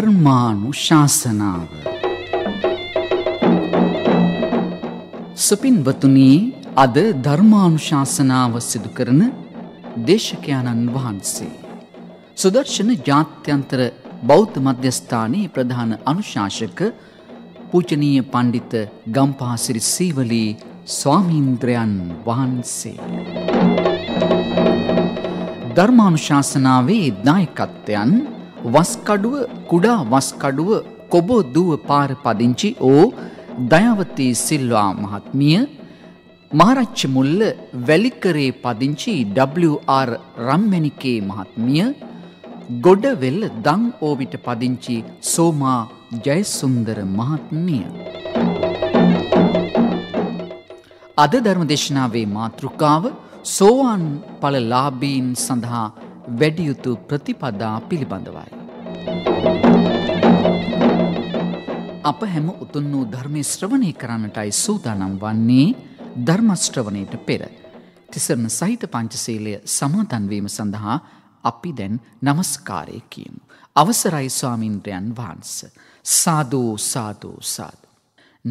ධර්මානු ශාසනාව සුපින්වතුනී අද ධර්මානු ශාසනාව සිදු කරන දේශකයාණන් වහන්සේ. සුදර්ශන ජාත්‍යන්තර බෞද්ධ මධ්‍යස්ථානයේ ප්‍රධාන අනුශාසක පූජනීය පණ්ඩිත ගම්පහසිරි සීවලී ස්වාමීන්ද්‍රයන් වහන්සේ. ධර්මානුශාසනාවේ දායකත්වයන් වස්කඩුව කුඩා වස්කඩුව කොබෝ දුව පාර පදිංචි ඕ දයාවතී සිල්වා මහත්මිය මහරච්ච මුල්ල වැලිකරේ පදිංචි WR රම්මැණිකේ මහත්මිය ගොඩවෙල් දන් ඕවිට පදිංචි සෝමා ජයසුන්දර මහත්මිය අද ධර්ම දේශනාවේ මාතෘකාව සෝවාන් ඵල ලාභීන් සඳහා වැඩියුතු ප්‍රතිපදා පිළිබඳවයි. අප හැම උතුන් වූ ධර්මය ශ්‍රවණය කරන්නටයි සූදානම් වන්නේ ධර්මශ්‍රවණයට පෙර. තිසරණ සහිත පංචසේලය සමාතන්වීම සඳහා අපි දැන් නමස්කාරය කියමු. අවසරයි ස්වාමින්ද්‍රයන් වහන්ස. සාධූ සාධූ සාධ.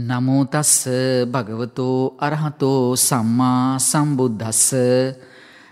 නමෝතස්ස භගවතෝ අරහතෝ සම්මා සම්බුද්ධස්ස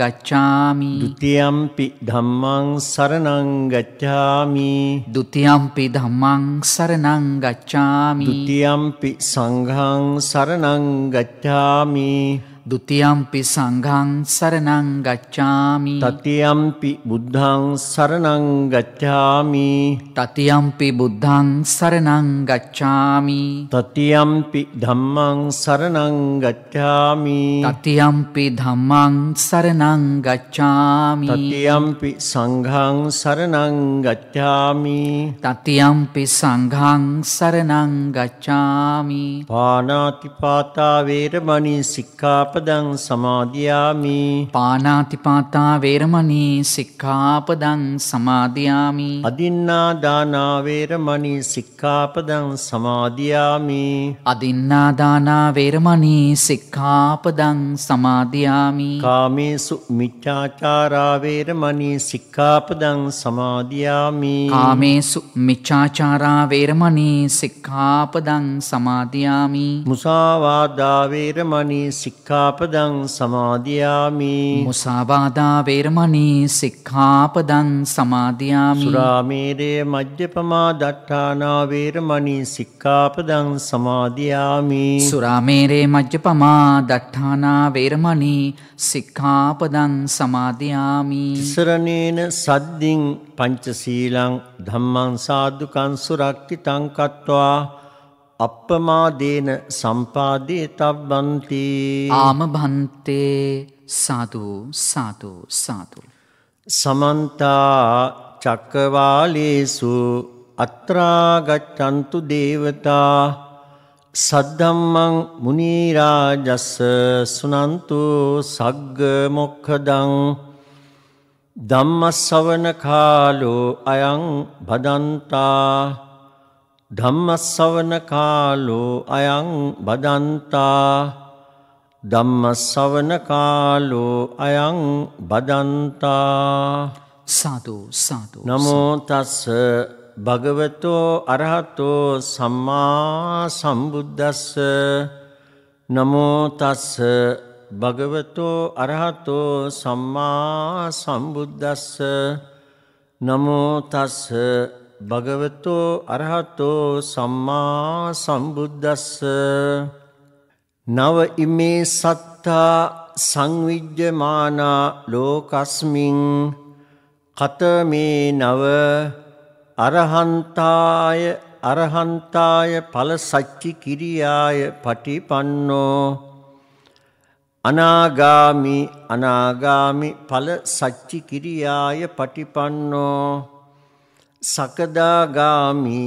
ගච්ඡාමි ဒ ුතියම්පි ධම්මං සරණං ගච්ඡාමි ဒ ුතියම්පි ධම්මං සරණං ගච්ඡාමි ဒ ුතියම්පි සංඝං සරණං ගච්ඡාමි දුතියම්පි සංඝං සරණං ගච්ඡාමි තතියම්පි බුද්ධං සරණං ගච්ඡාමි තතියම්පි බුද්ධං සරණං ගච්ඡාමි තතියම්පි ධම්මං සරණං ගච්ඡාමි තතියම්පි ධම්මං සරණං ගච්ඡාමි තතියම්පි සංඝං සරණං ගච්ඡාමි තතියම්පි සංඝං සරණං ගච්ඡාමි පානාතිපාතා වේරමණී සික්ඛාපද සික්ඛාපදං සමාදියාමි පාණාතිපාතා වේරමණී සික්ඛාපදං සමාදියාමි අදින්නා දාන වේරමණී සික්ඛාපදං සමාදියාමි අදින්නා දාන වේරමණී සික්ඛාපදං සමාදියාමි කාමේසු මිච්ඡාචාරා වේරමණී සික්ඛාපදං සමාදියාමි කාමේසු මිච්ඡාචාරා වේරමණී සික්ඛාපදං සමාදියාමි මුසාවාදා වේරමණී සික්ඛා සික්ඛාපදං සමාදියාමි මුසාවාදා වේරමණී සික්ඛාපදං සමාදියාමි සුරාමේරය මජ්ජපමා දට්ඨානා වේරමණී සික්ඛාපදං සමාදියාමි සුරාමේරේ මජ්ජපමා දට්ඨානා වේරමණී සික්ඛාපදං සමාදියාමි සරණේන සද්දින් පංචශීලං ධම්මං සාදුකං සුරක්ති තංකත්වා අප්පමාදේන සම්පාදේ තබ්බන්ති ආම භන්තේ සාදු සාදු සාදු සමන්තා චක්කවාලේසු අත්‍රාගච්ඡන්තු දේවතා සද්ධම්මං මුනි රාජස් සුනන්තු සග්ග මොක්ඛදං ධම්මස්සවන කාලෝ අයං භදන්තා ධම්මස්සවන කාලෝ අයං බදන්තා ධම්මස්සවන කාලෝ අයං බදන්තා සාදු සාදු නමෝ තස් භගවතෝ අරහතෝ සම්මා සම්බුද්දස්ස නමෝ තස් භගවතෝ අරහතෝ සම්මා සම්බුද්දස්ස නමෝ තස් භගවතෝ අරහතෝ සම්මා සම්බුද්දස්ස නව ඉමේ සත්තා සංවිජ්‍යමානා ලෝකස්මින් කතමේ නව අරහන්තාය අරහන්තාය ඵල සච්චි කිරියාය පටිපන්නෝ අනාගාමි අනාගාමි ඵල සච්චි කිරියාය පටිපන්නෝ සකදාගාමි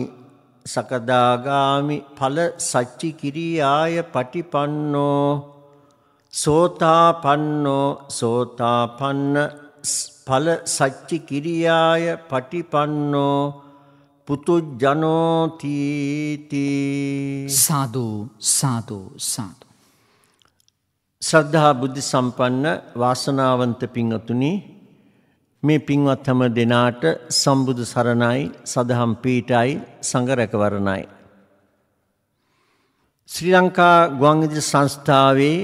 සකදාගාමි ඵල සච්චි කිරියාය පටිපන්නෝ සෝතාපන්නෝ සෝතාපන්න ඵල සච්චි කිරියාය පටිපන්නෝ පුතුජනෝ තීති සාදු සාදු සාදු ශ්‍රද්ධා බුද්ධ සම්පන්න වාසනාවන්ත පිංවතුනි මේ පින්වත් හැම දෙනාට සම්බුදු සරණයි සදහම් පීඨයි සංඝ රැකවරණයි ශ්‍රී ලංකා ගුවන්විදුලි සංස්ථාවේ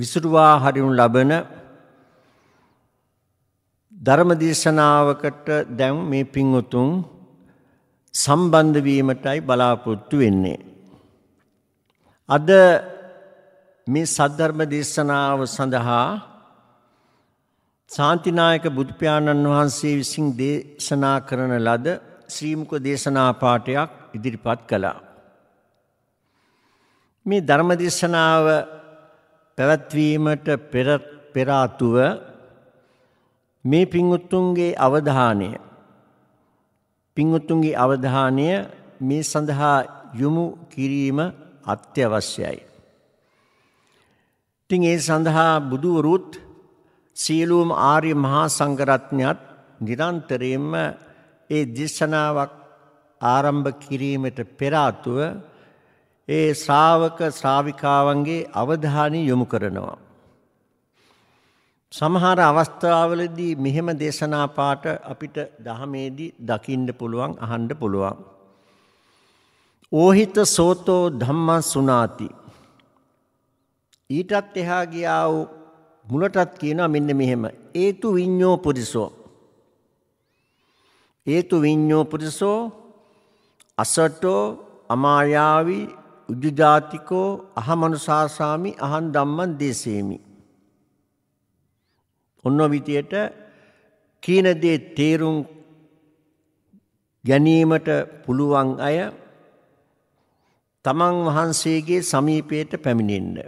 විසුරුවා හරිනු ලබන ධර්ම දේශනාවකට දැන් මේ පින්වතුන් සම්බන්ධ වීමටයි බලාපොරොත්තු වෙන්නේ. අද මේ සද්ධර්ම දේශනාව සඳහා සාන්තිනායක බුදුපාණන් වහන්සේ විසින් දේශනා කරන ලද ශ්‍රීමුක දේශනා පාඨයක් ඉදිරිපත් කළා. මේ ධර්ම දේශනාව පැවැත්වීමට පෙර පෙර ආතුව මේ පිංඋත්තුන්ගේ අවධානය පිංඋත්තුන්ගේ අවධානය මේ සඳහා යොමු කිරීම අත්‍යවශ්‍යයි. ඉතින් ඒ සඳහා බුදුවරුත් සියලුම ආර්ය මහා සංඝරත්නයත් නිරන්තරයෙන්ම ඒ දේශනාවක් ආරම්භ කිරීමට පෙර ආතුව ඒ ශ්‍රාවක ශ්‍රාවිකාවන්ගේ අවධානය යොමු කරනවා. සමහර අවස්ථාවලදී මෙහෙම දේශනා පාඨ අපිට දහමේදී දකින්න පුළුවන් අහන්න පුළුවන්. ඕහිත සෝතෝ ධම්මං සුනාති. ඊටත් එහා ගියා වූ මුලටත් කියනවා මෙන්න මෙහෙම ඒතු විඤ්ඤෝ පුරිසෝ ඒතු විඤ්ඤෝ පුරිසෝ අසටෝ අමායාවි උජුජාතිකෝ අහමනුසාසාමි අහං ධම්මං දේසේමි ඔන්න විදියට කියන දේ තේරුම් ගැනීමට පුළුවන් අය තමන් වහන්සේගේ සමීපයට පැමිණෙන්න.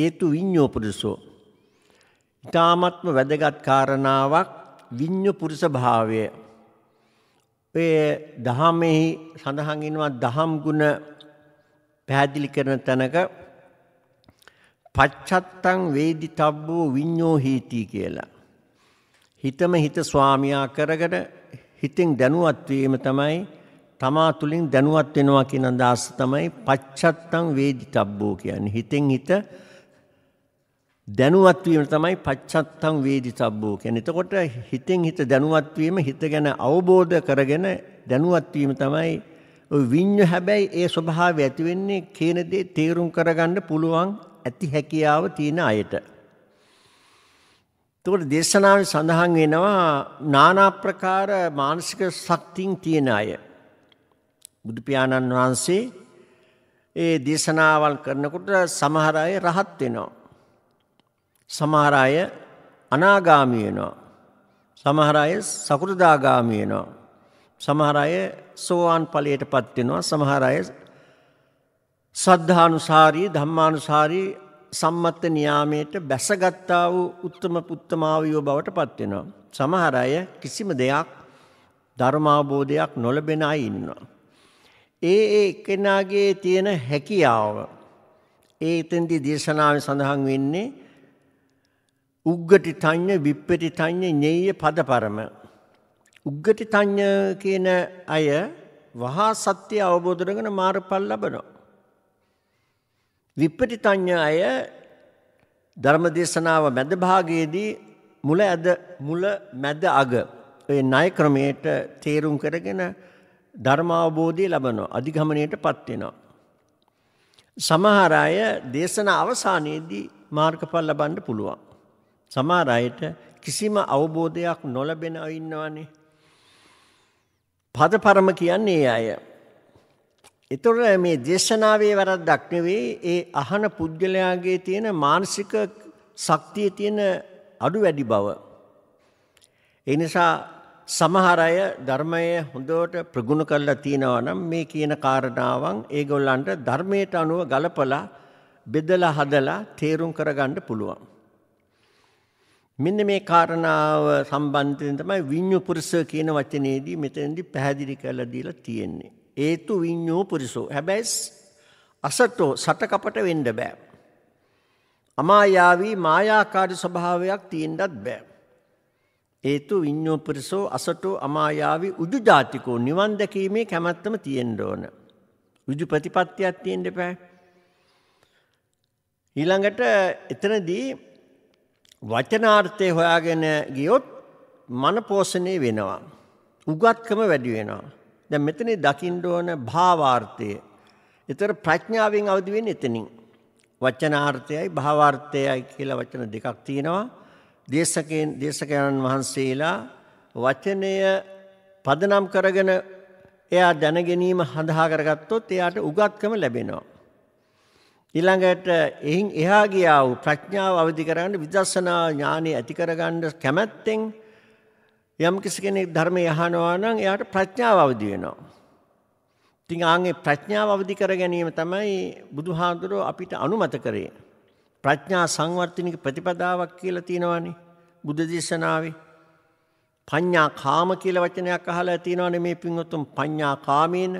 ඒතු විඤ්ඤෝපදසෝ ඉතාමත්ම වැදගත් කාරණාවක් විඤ්ඤු පුරුෂ භාවය. ඔය දහමෙහි සඳහන් වෙනවා දහම් ගුණ පැහැදිලි කරන තැනක පච්චත්තං වේදිතබ්බෝ විඤ්ඤෝ හීති කියලා. හිතම හිත ස්වාමියා කරගෙන හිතෙන් දැනුවත් වීම තමයි තමා තුලින් දැනුවත් වෙනවා කියන අදහස තමයි පච්චත්තං වේදිතබ්බෝ කියන්නේ. හිතෙන් හිත දැනුවත් වීම තමයි පච්චත්තම් වේදිතබ්බෝ කියන්නේ. එතකොට හිතෙන් හිත දැනුවත් වීම හිත ගැන අවබෝධ කරගෙන දැනුවත් වීම තමයි ඔය විඤ්ඤ හැබැයි ඒ ස්වභාවය ඇති වෙන්නේ කියන දේ තේරුම් කරගන්න පුළුවන් ඇති හැකියාව තියෙන අයට. එතකොට දේශනාවේ සඳහන් වෙනවා নানা ප්‍රකාර මානසික ශක්තියින් තියෙන අය. බුදු පියාණන් වහන්සේ ඒ දේශනාවල් කරනකොට සමහර අය රහත් වෙනවා. සමහර අය අනාගාමී වෙනවා. සමහර අය සකෘදාගාමී වෙනවා. සමහර අය සෝවාන් ඵලයටපත් වෙනවා. සමහර අය සද්ධානුසාරී ධම්මානුසාරී සම්මත්ත නියාමයට බැසගත්තා වූ උත්තම පුත්තමාවියෝ බවට පත් වෙනවා. සමහර අය කිසිම දෙයක් ධර්මාබෝධයක් නොලබෙන අය ඉන්නවා. ඒ ඒ එක්කෙනාගේ තියෙන හැකියාව ඒ එතෙන්දී දේශනාවේ සඳහන් වෙන්නේ උග්ගටි තඤ්ඤ විප්පටි තඤ්ඤ ඤේය පදපරම උග්ගටි තඤ්ඤ කියන අය වහා සත්‍ය අවබෝධ කරගෙන මාර්ගඵල ලබනවා විප්පටි තඤ්ඤ අය ධර්මදේශනාව මැද භාගයේදී මුල ඇද මුල මැද අග ඒ ණය ක්‍රමයට තේරුම් කරගෙන ධර්ම අවබෝධය ලබනවා අධිගමණයටපත් වෙනවා සමහර අය දේශන අවසානයේදී මාර්ගඵල ලබන්න පුළුවන් සමහර අයට කිසිම අවබෝධයක් නොලැබෙන අය ඉන්නවනේ. පදපරම කියන්නේ ඒ අය. ඒතොර මේ දේශනාවේ වරද්දක් නෙවෙයි ඒ අහන පුද්ගලයාගේ තියෙන මානසික ශක්තියේ තියෙන අඩු වැඩි බව. ඒ නිසා සමහර අය ධර්මය හොඳට ප්‍රගුණ කරලා තිනවා නම් මේ කියන කාරණාවන් ඒගොල්ලන්ට ධර්මයට අනුව ගලපලා බෙදලා හදලා තේරුම් කරගන්න පුළුවන්. මෙන්න මේ කාරණාව සම්බන්ධයෙන් තමයි විඤ්ඤු පුරිස කියන වචනේදී මෙතෙන්දී පැහැදිලි කරලා දීලා තියෙන්නේ. හේතු විඤ්ඤෝ පුරිසෝ. හැබැයි අසතෝ සටකපට වෙන්න බෑ. අමායාවී මායාකාරී ස්වභාවයක් තියෙන්නත් බෑ. හේතු විඤ්ඤෝ පුරිසෝ අසතෝ අමායාවී උජුජාතිකෝ නිවන් දැකීමේ කැමැත්තම තියෙන්න ඕන. උජු ප්‍රතිපත්තියක් තියෙන්න බෑ. ඊළඟට එතනදී වචනාර්ථය හොයාගෙන ගියොත් මනපෝෂණය වෙනවා. උගත්කම වැඩි වෙනවා. දැන් මෙතන දකින්න ඕන භාවාර්ථය. ඒතර ප්‍රඥාවෙන් අවදි වෙන්නේ එතනින්. වචනාර්ථයයි භාවාර්ථයයි කියලා වචන දෙකක් තියෙනවා. දේශකයන් දේශකයන් වහන්සේලා වචනය පදනම් කරගෙන එයා දැනගැනීම හඳහා කරගත්තොත් එයාට උගත්කම ලැබෙනවා. ඊළඟට එහින් එහා ගියා වූ ප්‍රඥාව අවදි කරගන්න විදර්ශනා ඥානෙ ඇති කරගන්න කැමැත්තෙන් යම් කෙනෙක් ධර්මය අහනවා නම් එයාට ප්‍රඥාව අවදි වෙනවා. ඉතින් ආන්ගේ ප්‍රඥාව අවදි කර ගැනීම තමයි බුදුහාඳුරෝ අපිට අනුමත කරේ. ප්‍රඥා සංවර්ධනික ප්‍රතිපදාවක් කියලා තියෙනවානේ බුද්ධ දේශනාවේ. පඤ්ඤා කාම කියලා වචනයක් අහලා තියෙනවානේ මේ පින්වත්තුන් පඤ්ඤා කාමේන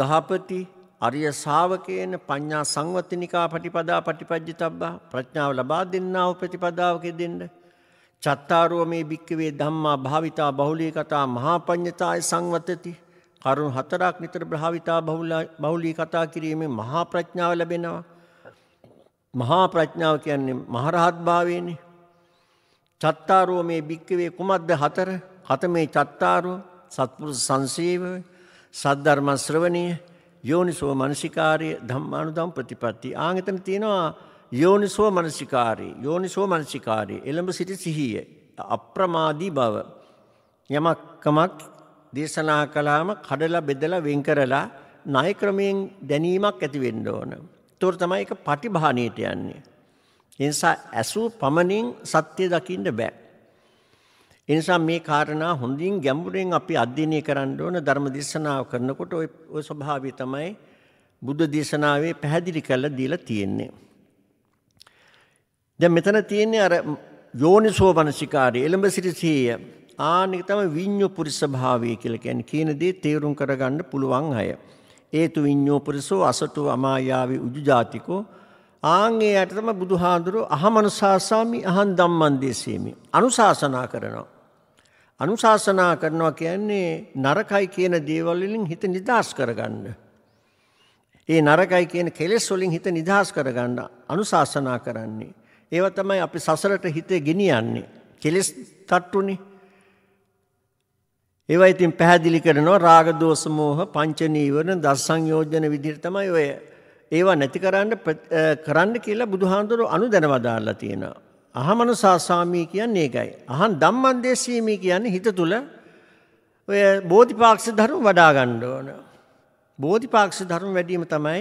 ගහපති අරිය ශාවකයන පඤ්ඤා සංවතිනිකා පටිපදා පටිපජ්ජිතබ්බා ප්‍රඥාව ලබා දෙන්නා වූ ප්‍රතිපදාවකෙ දෙන්න. චත්තාරෝ මේ භික්කවේ ධම්මා භාවිතා බහුලී කතා මහා පඤ්ඤතාය සංවතති. කරුණු හතරක් නිතර භාවිතා බහුලී කතා කිරීමෙන් මහා ප්‍රඥාව ලැබෙනවා. මහා ප්‍රඥාව කියන්නේ මහරහත් භාවයනේ. චත්තාරෝ මේ භික්කවේ කුමද්ද හතර? හත මේ චත්තාරෝ සත්පුරුෂ සංසේව සද්ධර්ම ශ්‍රවණීය යෝනිසෝ මනසිකාරය ධම්මානුදම් ප්‍රතිපatti. ආන් එතන තියෙනවා යෝනිසෝ මනසිකාරී. යෝනිසෝ මනසිකාරී. එළඹ සිටි සිහිය. අප්‍රමාදී බව. යමක්කමක් දේශනා කළාම කඩලා බෙදලා වෙන් කරලා ණය ක්‍රමයෙන් දැනීමක් ඇති වෙන්න ඕන. ඒතොර තමයි ඒක පටිභාණයට යන්නේ. ඒ නිසා ඇසු පමණින් සත්‍ය දකින්න බෑ. ඒ නිසා මේ කාරණා හොඳින් ගැඹුරෙන් අපි අධ්‍යයනය කරන්න ඕන ධර්ම දේශනාව කරනකොට ওই ওই ස්වභාවය තමයි බුද්ධ දේශනාවේ පැහැදිලි කරලා දීලා තියෙන්නේ. දැන් මෙතන තියෙන්නේ අර යෝනිසෝ වනසිකාරය එළඹ සිටි සිහිය ආනික තමයි විඤ්ඤෝ පුරිස භාවය කියලා කියන්නේ කියන දේ තේරුම් කරගන්න පුළුවන් අය. ඒතු විඤ්ඤෝ පුරිසෝ අසතු අමායාවි උජුජාතිකෝ ආන්ගේ යට තමයි බුදුහාඳුරු අහමනුසාසාමි අහං ධම්මං දේසේමි අනුශාසනා කරනවා. අනුශාසනා කරනවා කියන්නේ නරකයි කියන දේවල් වලින් හිත නිදහස් කරගන්න. ඒ නරකයි කියන කෙලෙස් වලින් හිත නිදහස් කරගන්න අනුශාසනා කරන්නේ. ඒව තමයි අපි සසරට හිත ගෙනියන්නේ. කෙලෙස් තට්ටුනේ. ඒවා ඉතින් පැහැදිලි කරනවා රාග දෝෂ මෝහ පංච නීවරණ දස් සංයෝජන විදිහට තමයි ඔය ඒවා නැති කරන්න කරන්න කියලා බුදුහාඳුර අනුදැනවදාලා තියෙනවා. අහමනුසාසාමී කියන්නේ ඒකයි. අහන් ධම්මන්දේශීමී කියන්නේ හිත තුල ඔය බෝධිපාක්ෂ ධර්ම වඩා ගන්න ඕන. බෝධිපාක්ෂ ධර්ම වැඩිම තමයි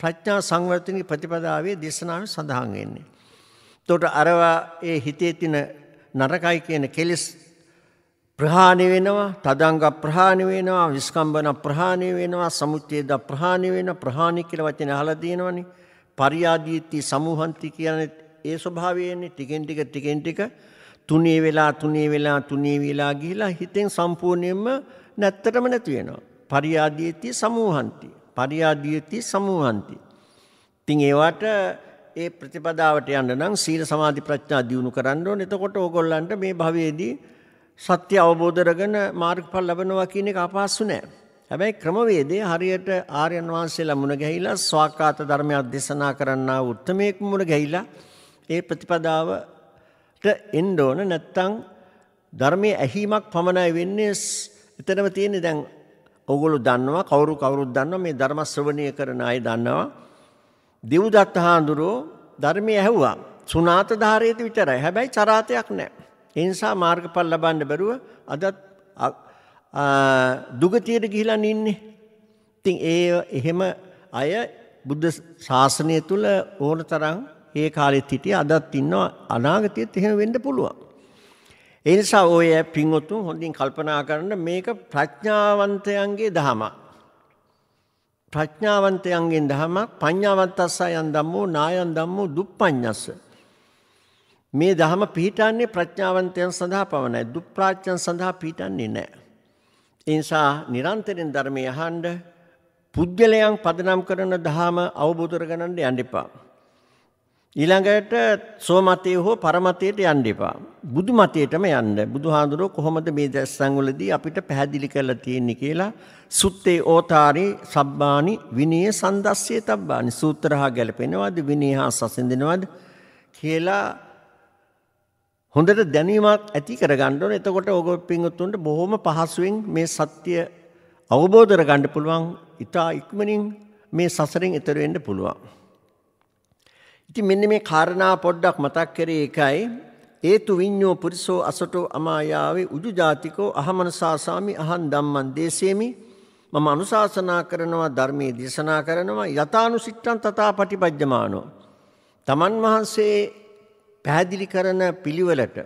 ප්‍රඥා සංවර්ධන ප්‍රතිපදාවේ දේශනාවේ සඳහන් වෙන්නේ. එතකොට අරවා ඒ හිතේ තියෙන නරකයි කියන කෙලෙස් ප්‍රහාණය වෙනවා, තදංග ප්‍රහාණය වෙනවා, විස්කම්බන ප්‍රහාණය වෙනවා, සමුච්ඡේද ප්‍රහාණය වෙන ප්‍රහාණය කියලා වචන අහලා දිනවනේ. පරියාදීති සමූහන්ති කියන්නේ ඒ ස්වභාවයෙන්නේ ටිකෙන් ටික ටිකෙන් ටික තුනී වෙලා තුනී වෙලා තුනී වෙලා ගිහිලා හිතෙන් සම්පූර්ණයෙන්ම නැත්තටම නැති වෙනවා. පරියාදීති සමූහන්ති. පරියාදීති සමූහන්ති. ඉතින් ඒවට ඒ ප්‍රතිපදාවට යන්න නම් සීල සමාධි ප්‍රඥා දියුණු කරන්න ඕනේ. එතකොට ඕගොල්ලන්ට මේ භවයේදී සත්‍ය අවබෝධ කරගෙන මාර්ගඵල ලබනවා කියන එක අපහසු නෑ. හැබැයි ක්‍රමවේදයේ හරියට ආර්යයන් වහන්සේලා මුණ ගැහිලා ස්වාකාත ධර්මයක් දේශනා කරන්නා උත්මේක මුණ ගැහිලා ඒ ප්‍රතිපදාවට එන්න ඕන නැත්තම් ධර්මයේ ඇහිීමක් පමණයි වෙන්නේ එතනම තියෙන්නේ දැන් ඔගොල්ලෝ දන්නවා කවුරු කවුරුත් දන්නවා මේ ධර්ම ශ්‍රවණය කරන අය දන්නවා දිව්දත්ත හාඳුරෝ ධර්මයේ ඇහුවා සුණාත ධාරයේද විතරයි හැබැයි චරාතයක් නැහැ ඒ නිසා මාර්ගඵල ලබන්න බැරුව අදත් දුගතියට ගිහිලා ඉන්නේ ඉතින් ඒ එහෙම අය බුද්ධ ශාසනය තුල ඕන තරම් ඒ කාලෙත් හිටියේ අදත් ඉන්නවා අනාගතයේත් එහෙම වෙන්න පුළුවන්. ඒ නිසා ඔය පින්වත්තුන් හොඳින් කල්පනා කරන්න මේක ප්‍රඥාවන්තයන්ගේ දහමක්. ප්‍රඥාවන්තයන්ගෙන් දහමක් පඤ්ඤාවන්තස්සයන් ධම්මෝ නායන් ධම්මෝ දුප්පඤ්ඤස්ස. මේ දහම පිහිටන්නේ ප්‍රඥාවන්තයන් සඳහා පමණයි. දුප්ප්‍රාඥයන් සඳහා පිහිටන්නේ නැහැ. ඒ නිසා නිරන්තරයෙන් ධර්මය අහන්න පුද්ගලයන් පදනම් කරන දහම අවබෝධ කරගන්න යන්න එපා. ඊළඟට සෝමතය හෝ පරමතයට යන්න එපා. බුදු මතයටම යන්න. බුදුහාඳුරෝ කොහොමද මේ දැස්සන්වලදී අපිට පැහැදිලි කරලා තියෙන්නේ කියලා සුත්තේ ඕතාරේ සබ්බානි විනය සන්දස්සේ තබ්බානි සූත්‍ර හා ගැලපෙනවද විනය හා සසඳිනවද කියලා හොඳට දැනීමක් ඇති කරගන්න ඕනේ. එතකොට ඕගොල්ලෝ පින්වත්තුන්ට බොහොම පහසුවෙන් මේ සත්‍ය අවබෝධ කරගන්න පුළුවන්. ඊට ඉක්මනින් මේ සසරෙන් එතර වෙන්න පුළුවන්. ඉතින් මෙන්න මේ කාරණා පොඩ්ඩක් මතක් කරේ එකයි හේතු විඤ්ඤෝ පුරිසෝ අසටෝ අමායාවේ උජු ජාතිකෝ අහමනසාසාමි අහං ධම්මං දේසේමි මම අනුශාසනා කරනවා ධර්මයේ දේශනා කරනවා යථානුසිට්ඨං තථා පටිපජ්ජමානෝ තමන් වහන්සේ පැහැදිලි කරන පිළිවෙලට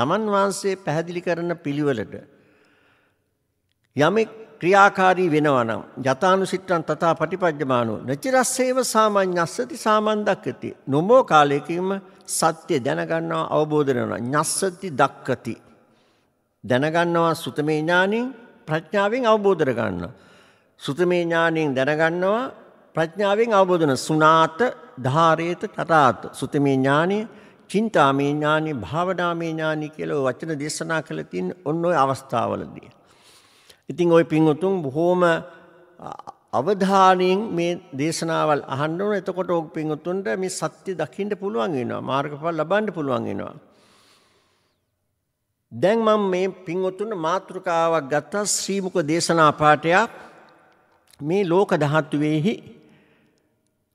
තමන් වහන්සේ පැහැදිලි කරන පිළිවෙලට යමෙක් ක්‍රියාකාරී වෙනවනම් යථානුසිට්ඨං තථා පටිපජ්ජමානෝ නචිරස්සේව සාමාඤ්ඤස්සති සාමන්දක්කති නොමෝ කාලයකින්ම සත්‍ය දැනගන්නවා අවබෝධ වෙනවා ඤස්සති දක්කති දැනගන්නවා සුතමේ ඥානෙන් ප්‍රඥාවෙන් අවබෝධ කරගන්නවා සුතමේ ඥානෙන් දැනගන්නවා ප්‍රඥාවෙන් අවබෝධ වෙන සුණාත ධාරේත තථාත සුතමේ ඥානෙ චින්තාමේ ඥානෙ භාවනාමේ ඥානෙ කියලා වචන දේශනා කළ තින් ඔන්න ඔය අවස්ථාවලදී ඉතින් ওই පින්වතුන් බොහෝම අවධානයෙන් මේ දේශනාවල් අහන්න ඕන. එතකොට ඔය පින්වතුන්ට මේ සත්‍ය දකින්න පුළුවන් වෙනවා. මාර්ගඵල ලබන්න පුළුවන් වෙනවා. දැන් මම මේ පින්වතුන්ට මාතෘකාවක් ගත්තා ශ්‍රීමුක දේශනා පාඩයක්. මේ ලෝක ධාතුවේහි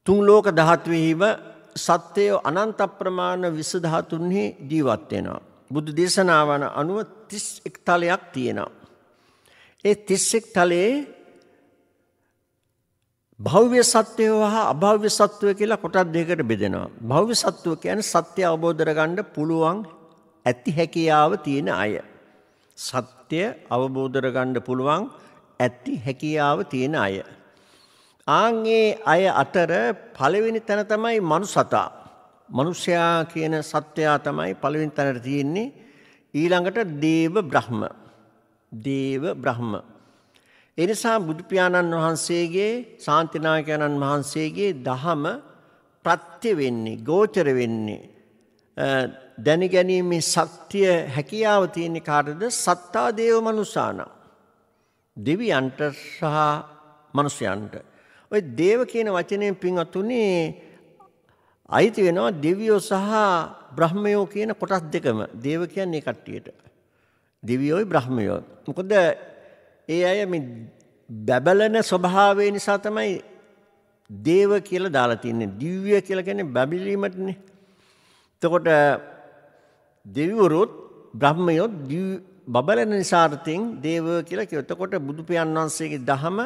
තුන් ලෝක ධාතුවේහිම සත්‍යය අනන්ත ප්‍රමාණ විස ධාතුන්හි ජීවත් වෙනවා. බුදු දේශනාවන අනුව 31 තලයක් තියෙනවා. ඒ 31 තලයේ භෞ්‍ය සත්‍යය හා අභෞ්‍ය සත්වය කියලා කොටස් දෙකකට බෙදෙනවා. භෞ්‍ය සත්ව කියන්නේ සත්‍ය අවබෝධ කරගන්න පුළුවන් ඇති හැකියාව තියෙන අය. සත්‍ය අවබෝධ කරගන්න පුළුවන් ඇති හැකියාව තියෙන අය. ආන් ඒ අය අතර පළවෙනි තැන තමයි මනුසතා. මනුෂ්‍යයා කියන සත්‍යයා තමයි පළවෙනි තැනට තියෙන්නේ. ඊළඟට දේව බ්‍රහ්ම දේව බ්‍රහ්ම. එනිසා බුදු පියාණන් වහන්සේගේ ශාන්තිනායකයන්න් වහන්සේගේ දහම ප්‍රත්‍ය වෙන්නේ ගෝචර වෙන්නේ දැනගැනීමේ ශක්තිය හැකියාව තියෙන කාටද සත්තා දේව මනුසානම් දෙවියන්ට සහ මනුෂ්‍යයන්ට ඔය දේව කියන වචනයෙන් පින්වත්තුනි අයිති වෙනවා දෙවියෝ සහ බ්‍රහ්මයෝ කියන කොටස් දෙකම දේව කියන්නේ කට්ටියට දිවියෝයි බ්‍රහ්මයෝ. මොකද ඒ අය මේ බබලන ස්වභාවය නිසා තමයි දේව කියලා දාලා තින්නේ. දිව්‍ය කියලා කියන්නේ බබලීමටනේ. එතකොට දෙවිවරුත් බ්‍රහ්මයොත් බබලන නිසාර්ථයෙන් දේව කියලා කියව. එතකොට බුදු පියන් වහන්සේගේ දහම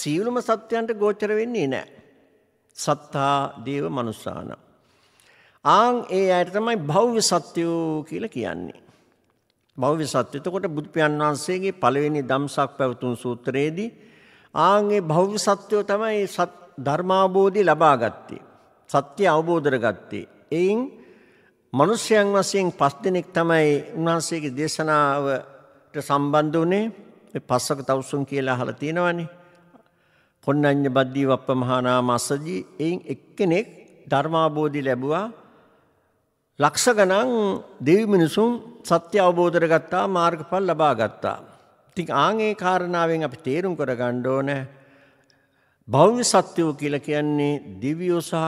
සියලුම සත්‍යයන්ට ගෝචර වෙන්නේ නැහැ. සත්තා දේව මනුස්සාන. ආන් ඒ අයට තමයි භව්‍ය සත්‍යෝ කියලා කියන්නේ. භෞවික සත්‍ය. එතකොට බුදුපියන් වහන්සේගේ පළවෙනි ධම්සක් පැවතුම් සූත්‍රයේදී ආන්ගේ භෞවික සත්‍යය තමයි ධර්මාබෝධි ලබාගත්තේ. සත්‍ය අවබෝධ කරගත්තේ. එයින් මිනිසයන් වශයෙන් පස් දිනක් තමයි උන්වහන්සේගේ දේශනාවට සම්බන්ධ වුනේ. මේ පස්වක තවුසුන් කියලා අහලා තියෙනවනේ. පොන්නඤ්ඤ බද්දී වප්ප මහානාම අසජි එයින් එක්කෙනෙක් ධර්මාබෝධි ලැබුවා. ලක්ෂ ගණන් දෙවි මිනිසුන් සත්‍ය අවබෝධ කරගත්තා මාර්ගඵල ලබා ගත්තා. ඉතින් ආන් ඒ කාරණාවෙන් අපි තේරුම් කරගන්න ඕනේ භෞම සත්‍යෝ කියලා කියන්නේ දිව්‍යෝ සහ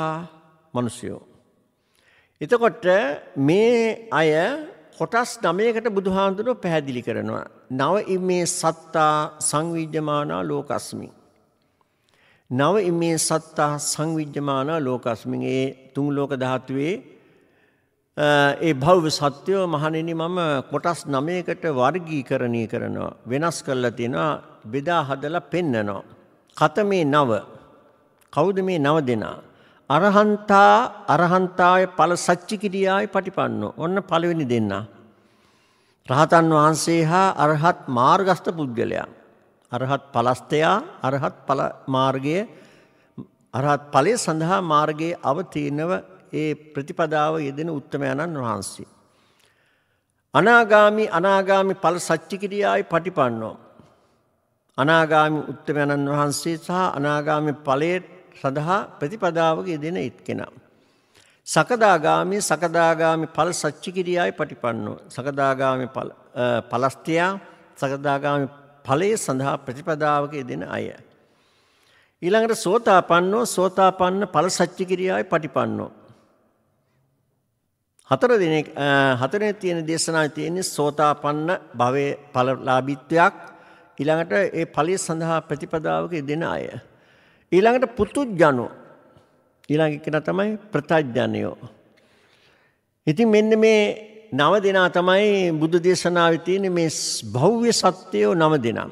මිනිස්යෝ. එතකොට මේ අය කොටස් 9කට බුදුහාඳුනෝ පැහැදිලි කරනවා. නව ඉමේ සත්තා සංවිජ්ජමානා ලෝකස්මි. නව ඉමේ සත්තා සංවිජ්ජමානා ලෝකස්මින් ඒ තුන් ලෝක ධාතුවේ ඒ භෞව සත්‍යය මහණෙනි මම කොටස් 9කට වර්ගීකරණය කරනවා. වෙනස් කරලා තිනවා බෙදා හදලා පෙන්නනවා. කතමේ නව කවුද මේ නව දෙනා? අරහන්තා අරහන්තාය ඵල සච්චිකිරියාය පටිපන්නෝ. ඔන්න පළවෙනි දෙන්නා. රහතන් වහන්සේ හා අරහත් මාර්ගස්ත පුද්ගලයා. අරහත් පලස්තයා අරහත් මාර්ගයේ අරහත් ඵලයේ සඳහා මාර්ගයේ අවතීනව ඒ ප්‍රතිපදාව යෙදෙන උත්තමයණන් වහන්සේ. අනාගාමි අනාගාමි ඵල සච්චිකිරියායි පටිපන්නෝ. අනාගාමි උත්තමයණන් වහන්සේ සහ අනාගාමි ඵලයේ සඳහා ප්‍රතිපදාවක යෙදෙන එක්කෙනා. සකදාගාමි සකදාගාමි ඵල සච්චිකිරියායි පටිපන්නෝ. සකදාගාමි ඵලස්තියා සකදාගාමි ඵලයේ සඳහා ප්‍රතිපදාවක යෙදෙන අය. ඊළඟට සෝතාපන්නෝ සෝතාපන්න ඵල සච්චිකිරියායි පටිපන්නෝ. හතර දිනක හතරේ තියෙන දේශනාවේ තියෙන සෝතාපන්න භවයේ ඵලලාභීත්වයක් ඊළඟට ඒ ඵලයේ සඳහා ප්‍රතිපදාවක දෙන අය ඊළඟට පුතුජනෝ ඊළඟ කෙනා තමයි ප්‍රත්‍යඥයෝ ඉතින් මෙන්න මේ නව දෙනා තමයි බුදු දේශනාවේ තියෙන මේ භව්‍ය සත්‍යය නව දෙනා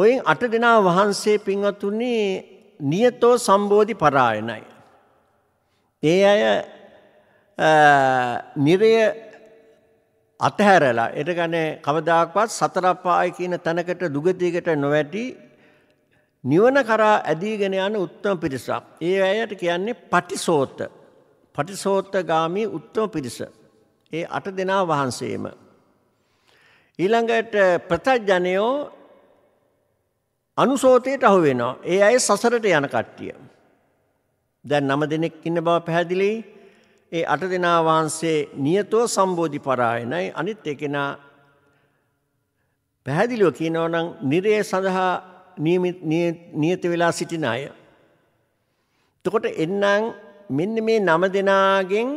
ඔයින් අට දෙනා වහන්සේ පින්වත්තුනි නියතෝ සම්බෝධි පරායනයි ඒ අය නිරය අතහැරලා එට ගනේ කවදාක්වත් සතරපාය කියන තැනකට දුගතියකට නොවැටි නිවන කරා ඇදීගෙන යන උත්තම පිරිසක්. ඒ අයට කියන්නේ පටිසෝත. පටිසෝත ගාමී උත්තම පිරිස. ඒ අට දෙනා වහන්සේම. ඊළඟට ප්‍රතජ්ජනයෝ අනුසෝතයට අහු වෙනවා. ඒ අය සසරට යන කට්ටිය. දැන් නම දෙනෙක් ඉන්න බව පැහැදිලියි. ඒ අට දෙනා වහන්සේ නියතෝ සම්බෝධි පරායනයි අනිත් එකෙනා පැහැදිලිව කියනවා නම් නිරය සඳහා නියත වෙලා සිටින අය. එතකොට එන්නම් මෙන්න මේ නම දෙනාගෙන්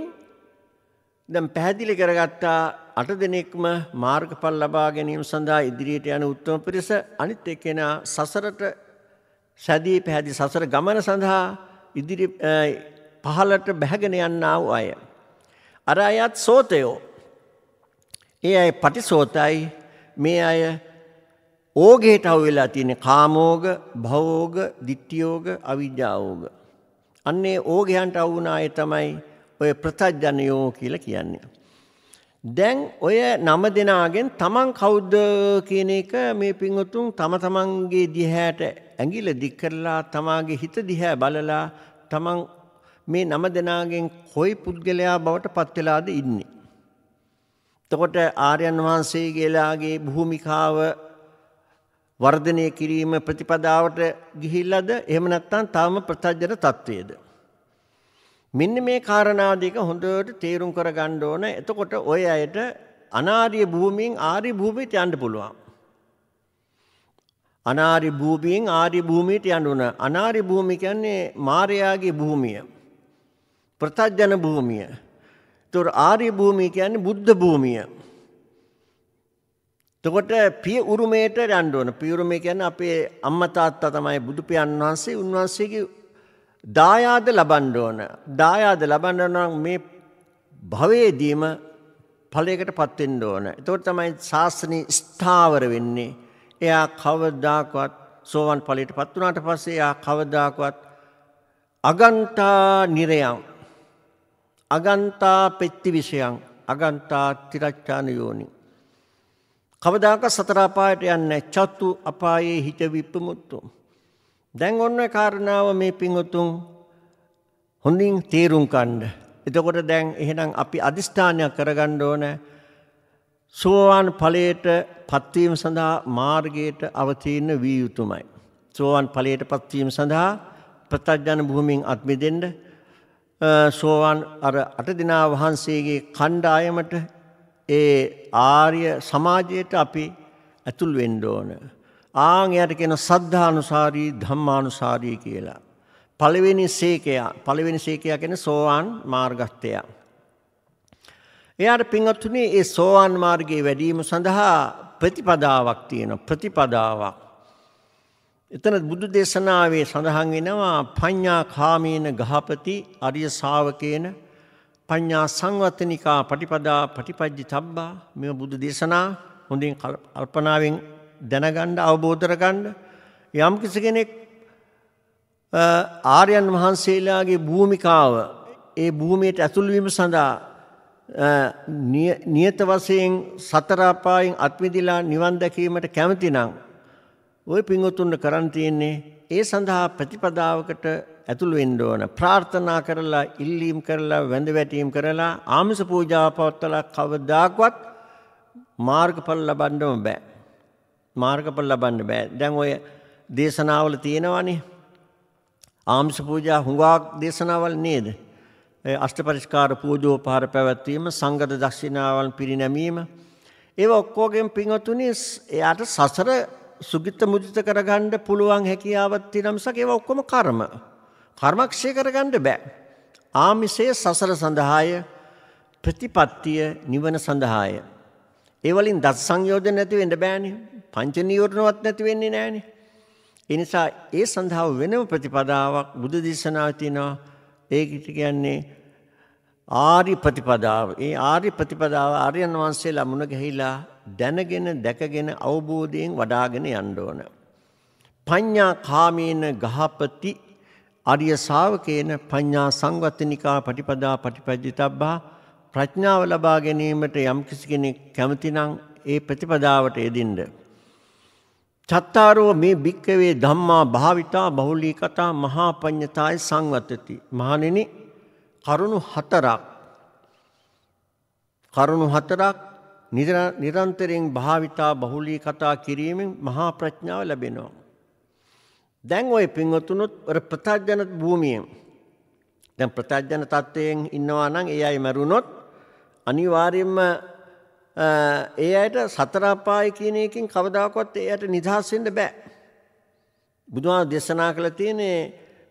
දැන් පැහැදිලි කරගත්තා අට දෙනෙක්ම මාර්ගඵල ලබා ගැනීම සඳහා ඉදිරියට යන උත්තම පිරිස අනිත් එක්කෙනා සසරට සැදී පැහැදි සසර ගමන සඳහා ඉදිරි පහලට බැහැගෙන යන්නා වූ අය. අර අයත් සෝතයෝ. ඒ අය පටිසෝතයි මේ අය ඕගේට අවු වෙලා තියෙන කාමෝග, භවෝග, ditthiyෝග, අවිජ්ජාෝග. අන්නේ ඕගයන්ට අවු වුණ අය තමයි ඔය ප්‍රත්‍යඥයෝ කියලා කියන්නේ. දැන් ඔය නම දෙනාගෙන් තමන් කවුද කියන එක මේ පින්වතුන් තම තමන්ගේ දිහාට ඇඟිල්ල දික් කරලා තමාගේ හිත දිහා බලලා තමන් මේ නම දෙනාගෙන් කොයි පුද්ගලයා බවට පත් වෙලාද ඉන්නේ. එතකොට ආර්යයන් වහන්සේගේලාගේ භූමිකාව වර්ධනය කිරීම ප්‍රතිපදාවට ගිහිල්ලාද එහෙම නැත්නම් තාම ප්‍රත්‍යජන තත්වයේද මෙන්න මේ කාරණා දෙක හොඳට තේරුම් කරගන්න ඕන එතකොට ඔය අයට අනාර්ය භූමියෙන් ආර්ය භූමියට යන්න පුළුවන් අනාර්ය භූමියෙන් ආර්ය භූමියට යන්න උන අනාර්ය භූමිය කියන්නේ මායාගේ භූමිය ප්‍රතජන භූමිය. ඒතොර ආර්ය භූමිය කියන්නේ බුද්ධ භූමිය. එතකොට පිය උරුමයට යන්න ඕන. පිය උරුමය කියන්නේ අපේ අම්මා තාත්තා තමයි බුදු පියන් වහන්සේ උන්වහන්සේගේ දායාද ලබන්න ඕන. දායාද ලබන්න නම් මේ භවයේදීම ඵලයකටපත් වෙන්න ඕන. එතකොට තමයි ශාසනේ ස්ථාවර වෙන්නේ. එයා කවදාකවත් සෝවන් ඵලයටපත් වුණාට පස්සේ එයා කවදාකවත් අගන්තා නිරයම් අගන්තා පෙත්ති විෂයන් අගන්තා තිරච්චාන යෝනි. කවදාක සතරාපායට යන්න චත්තු අපායේ හිත විප්පමුත්තු. දැන් ඔන්න කාරණාව මේ පිංහතුන් හොඳින් තේරුම් කණ්ඩ. එතකොට දැන් එහෙනම් අපි අධිෂ්ඨානයක් කරගණ්ඩ ඕන සෝවාන් පලයට පත්වීම සඳහා මාර්ගයට අවතීන්න වී යුතුමයි. සෝවන් පලයට පත්වීම සඳහා ප්‍රතජ්ජන භූමින් අත්මිදෙන්ට සෝවන් අර අටදිනා වහන්සේගේ කණ්ඩායමට ඒ ආර්ය සමාජයට අපි ඇතුල් වෙන්න ඕන. ආන් එයට කියන සද්ධානුසාරී ධම්මානුසාරී කියලා. පළවෙනි සේකයා පළවෙනි සේකයා කියන සෝවාන් මාර්ගස්තයා. එයාට පින්වත්තුනේ ඒ සෝවාන් මාර්ගයේ වැඩීම සඳහා ප්‍රතිපදාවක් තියෙන ප්‍රතිපදාවක්. එතන බුදු දේශනාවේ සඳහන් වෙනවා පඤ්ඤා කාමීන ගහපති අරිය ශාවකේන පඤ්ඤා සංවත්තනිකා පටිපදා පටිපජ්ජි තබ්බා මේ බුදු දේශනා හොඳින් කල්පනාවෙන් දැනගන්න අවබෝධ කරගන්න යම් කෙනෙක් ආර්යයන් වහන්සේලාගේ භූමිකාව ඒ භූමියට ඇතුල් වීම සඳහා නියත වශයෙන් සතර අපායන් අත්විඳිලා නිවන් දැකීමට කැමති නම් ওය පිංගොතුන්ට කරන් තියෙන්නේ ඒ සඳහා ප්‍රතිපදාවකට ඇතුළු වෙන්න ඕන ප්‍රාර්ථනා කරලා ඉල්ලීම් කරලා වැඳ වැටීම් කරලා ආමිස පූජා පවත්වලා කවදාකවත් මාර්ගඵල ලබන්නම බෑ මාර්ගඵල ලබන්න බෑ දැන් ඔය දේශනාවල තියෙනවානේ ආමිස පූජා හුඟක් දේශනාවල් නේද අෂ්ටපරිස්කාර පූජෝපහාර පැවැත්වීම සංගත දක්ෂිනාවන් පිරිනැමීම ඒව ඔක්කොගෙන් පින්වතුනි එයාට සසර සුගිත මුදිත කරගන්න පුළුවන් හැකියාවක් තියෙන මිසක් ඒවා ඔක්කොම කර්ම. කර්මක්ෂය කරගන්න බෑ. ආමිෂයේ සසර සඳහාය ප්‍රතිපත්තිය නිවන සඳහාය. ඒ වලින් දස් සංයෝජන නැති වෙන්න බෑනේ. පංච නීවරණවත් නැති වෙන්නේ නෑනේ. ඒ නිසා ඒ සඳහා වෙනම ප්‍රතිපදාවක් බුදු දේශනාවේ තියෙනවා. ඒකිට කියන්නේ ආරි ප්‍රතිපදාව. ඒ ආරි ප්‍රතිපදාව ආර්යයන් වහන්සේලා මුණ ගැහිලා දැනගෙන දැකගෙන අවබෝධයෙන් වඩාගෙන යන්න ඕන. පඤ්ඤා කාමේන ගහපති අරිය ශාවකේන පඤ්ඤා සංවත්තනිකා පටිපදා පටිපජ්ජිතබ්බා ප්‍රඥාව ලබා ගැනීමට යම් කිසි කෙනෙක් කැමති නම් ඒ ප්‍රතිපදාවට යෙදින්න. චත්තාරෝ මේ භික්කවේ ධම්මා භාවිතා බහුලී කතා මහා පඤ්ඤතාය සංවත්තති. මහණෙනි කරුණු හතරක් කරුණු හතරක් නිරන්තරයෙන් භාවිතා බහුලී කතා කිරීමෙන් මහා ප්‍රඥාව ලැබෙනවා. දැන් ওই පින්වතුනොත් අර ප්‍රත්‍යඥ භූමියෙන් දැන් ප්‍රත්‍යඥ තත්වයෙන් ඉන්නවා නම් ඒ අය මැරුණොත් අනිවාර්යයෙන්ම ඒ අයට සතර අපාය කියන එකෙන් කවදාකවත් ඒ අයට නිදහස් වෙන්න බෑ. බුදුහාම දේශනා කළ තියෙන්නේ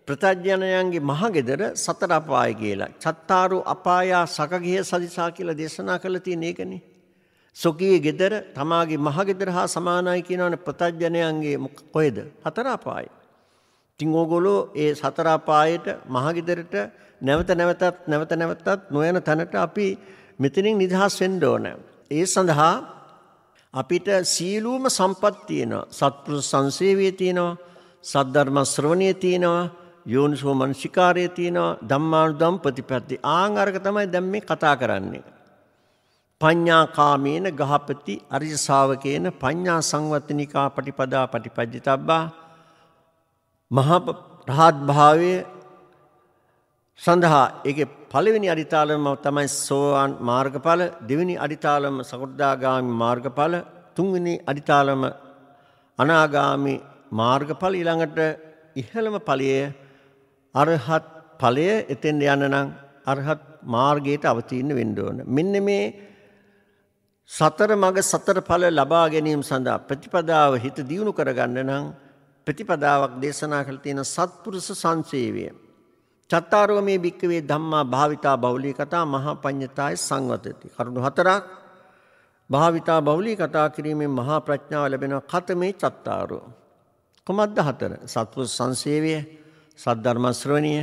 ප්‍රත්‍යඥයන්ගේ මහගෙදර සතර අපාය කියලා. චත්තාරු අපායා සකගිය සදිසා කියලා දේශනා කළ තියෙන එකනේ. සොකයේ ගෙදර තමාගේ මහගෙදර හා සමානයි කියනවන ප්‍රතජ්ජනයන්ගේ කොයද හතරාපායි. තිං ඕගොලෝ ඒ සතරාපායට මහගෙදරට නැවත නැවතත් නැවත නැවතත් නොයන තැනට අපි මෙතනින් නිදහස් වෙන්න ඕන. ඒ සඳහා අපිට සීලූම සම්පත් තියෙනවා. සත්පුරුෂ සංසේවය තියෙනවා. සද්ධර්ම ශ්‍රවණය තියෙනවා. යෝනිසෝ මනසිකාරය තියෙනවා. ධම්මානුදම් ප්‍රතිපatti. ආන් අරක තමයි දැන් මේ කතා කරන්නේ. පඤ්ඤාකාමේන ගහපති අරිය ශාවකේන පඤ්ඤා සංවත්තනිකා පටිපදා පටිපජ්ජිතබ්බා මහා රහත් භාවයේ සඳහා ඒකේ පළවෙනි අරිතාලම තමයි සෝවාන් මාර්ගඵල දෙවෙනි අරිතාලම සකෘදාගාමි මාර්ගඵල තුන්වෙනි අරිතාලම අනාගාමි මාර්ගඵල ඊළඟට ඉහළම ඵලයේ අරහත් ඵලය එතෙන් යන නම් අරහත් මාර්ගයට අවතීන වෙන්න ඕන. මෙන්න මේ සතර මඟ සතර ඵල ලබා ගැනීම සඳහා ප්‍රතිපදාව හිත දියුණු කරගන්න නම් ප්‍රතිපදාවක් දේශනා කළ තියෙන සත්පුරුෂ සංසේවය. චත්තාරෝ මේ භික්කවේ ධම්මා භාවිතා බෞලී කතා මහා පඤ්ඤතාය සංවතති. කරුණු හතරක් භාවිතා බෞලී කතා කිරීමෙන් මහා ප්‍රඥාව ලැබෙනවා කතමේ චත්තාරෝ. කුමද්ද හතර? සත්පුරුෂ සංසේවය, සද්ධර්ම ශ්‍රවණිය,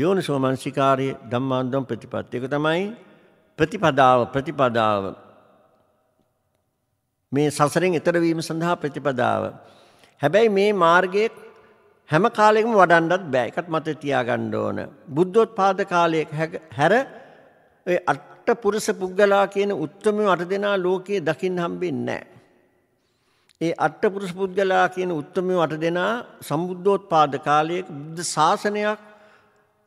යෝනිසෝමනසිකාරය, ධම්මාන්දම් ප්‍රතිපත්ති. ඒක තමයි ප්‍රතිපදාව ප්‍රතිපදාව මේ සසරෙන් එතර වීම සඳහා ප්‍රතිපදාව. හැබැයි මේ මාර්ගයේ හැම කාලෙකම වඩන්නත් බෑ. ඒකත් මතක තියාගන්න ඕන. බුද්ධෝත්පාද කාලයක හැර ඔය අට පුරුෂ පුද්ගලයා කියන උත්තරම අට දෙනා ලෝකයේ දකින්න හම්බෙන්නේ නැහැ. ඒ අට්ඨපුරුෂ පුද්ගලයා කියන උත්තරමයෝ අට දෙනා සම්බුද්ධෝත්පාද කාලයක බුද්ධ ශාසනයක්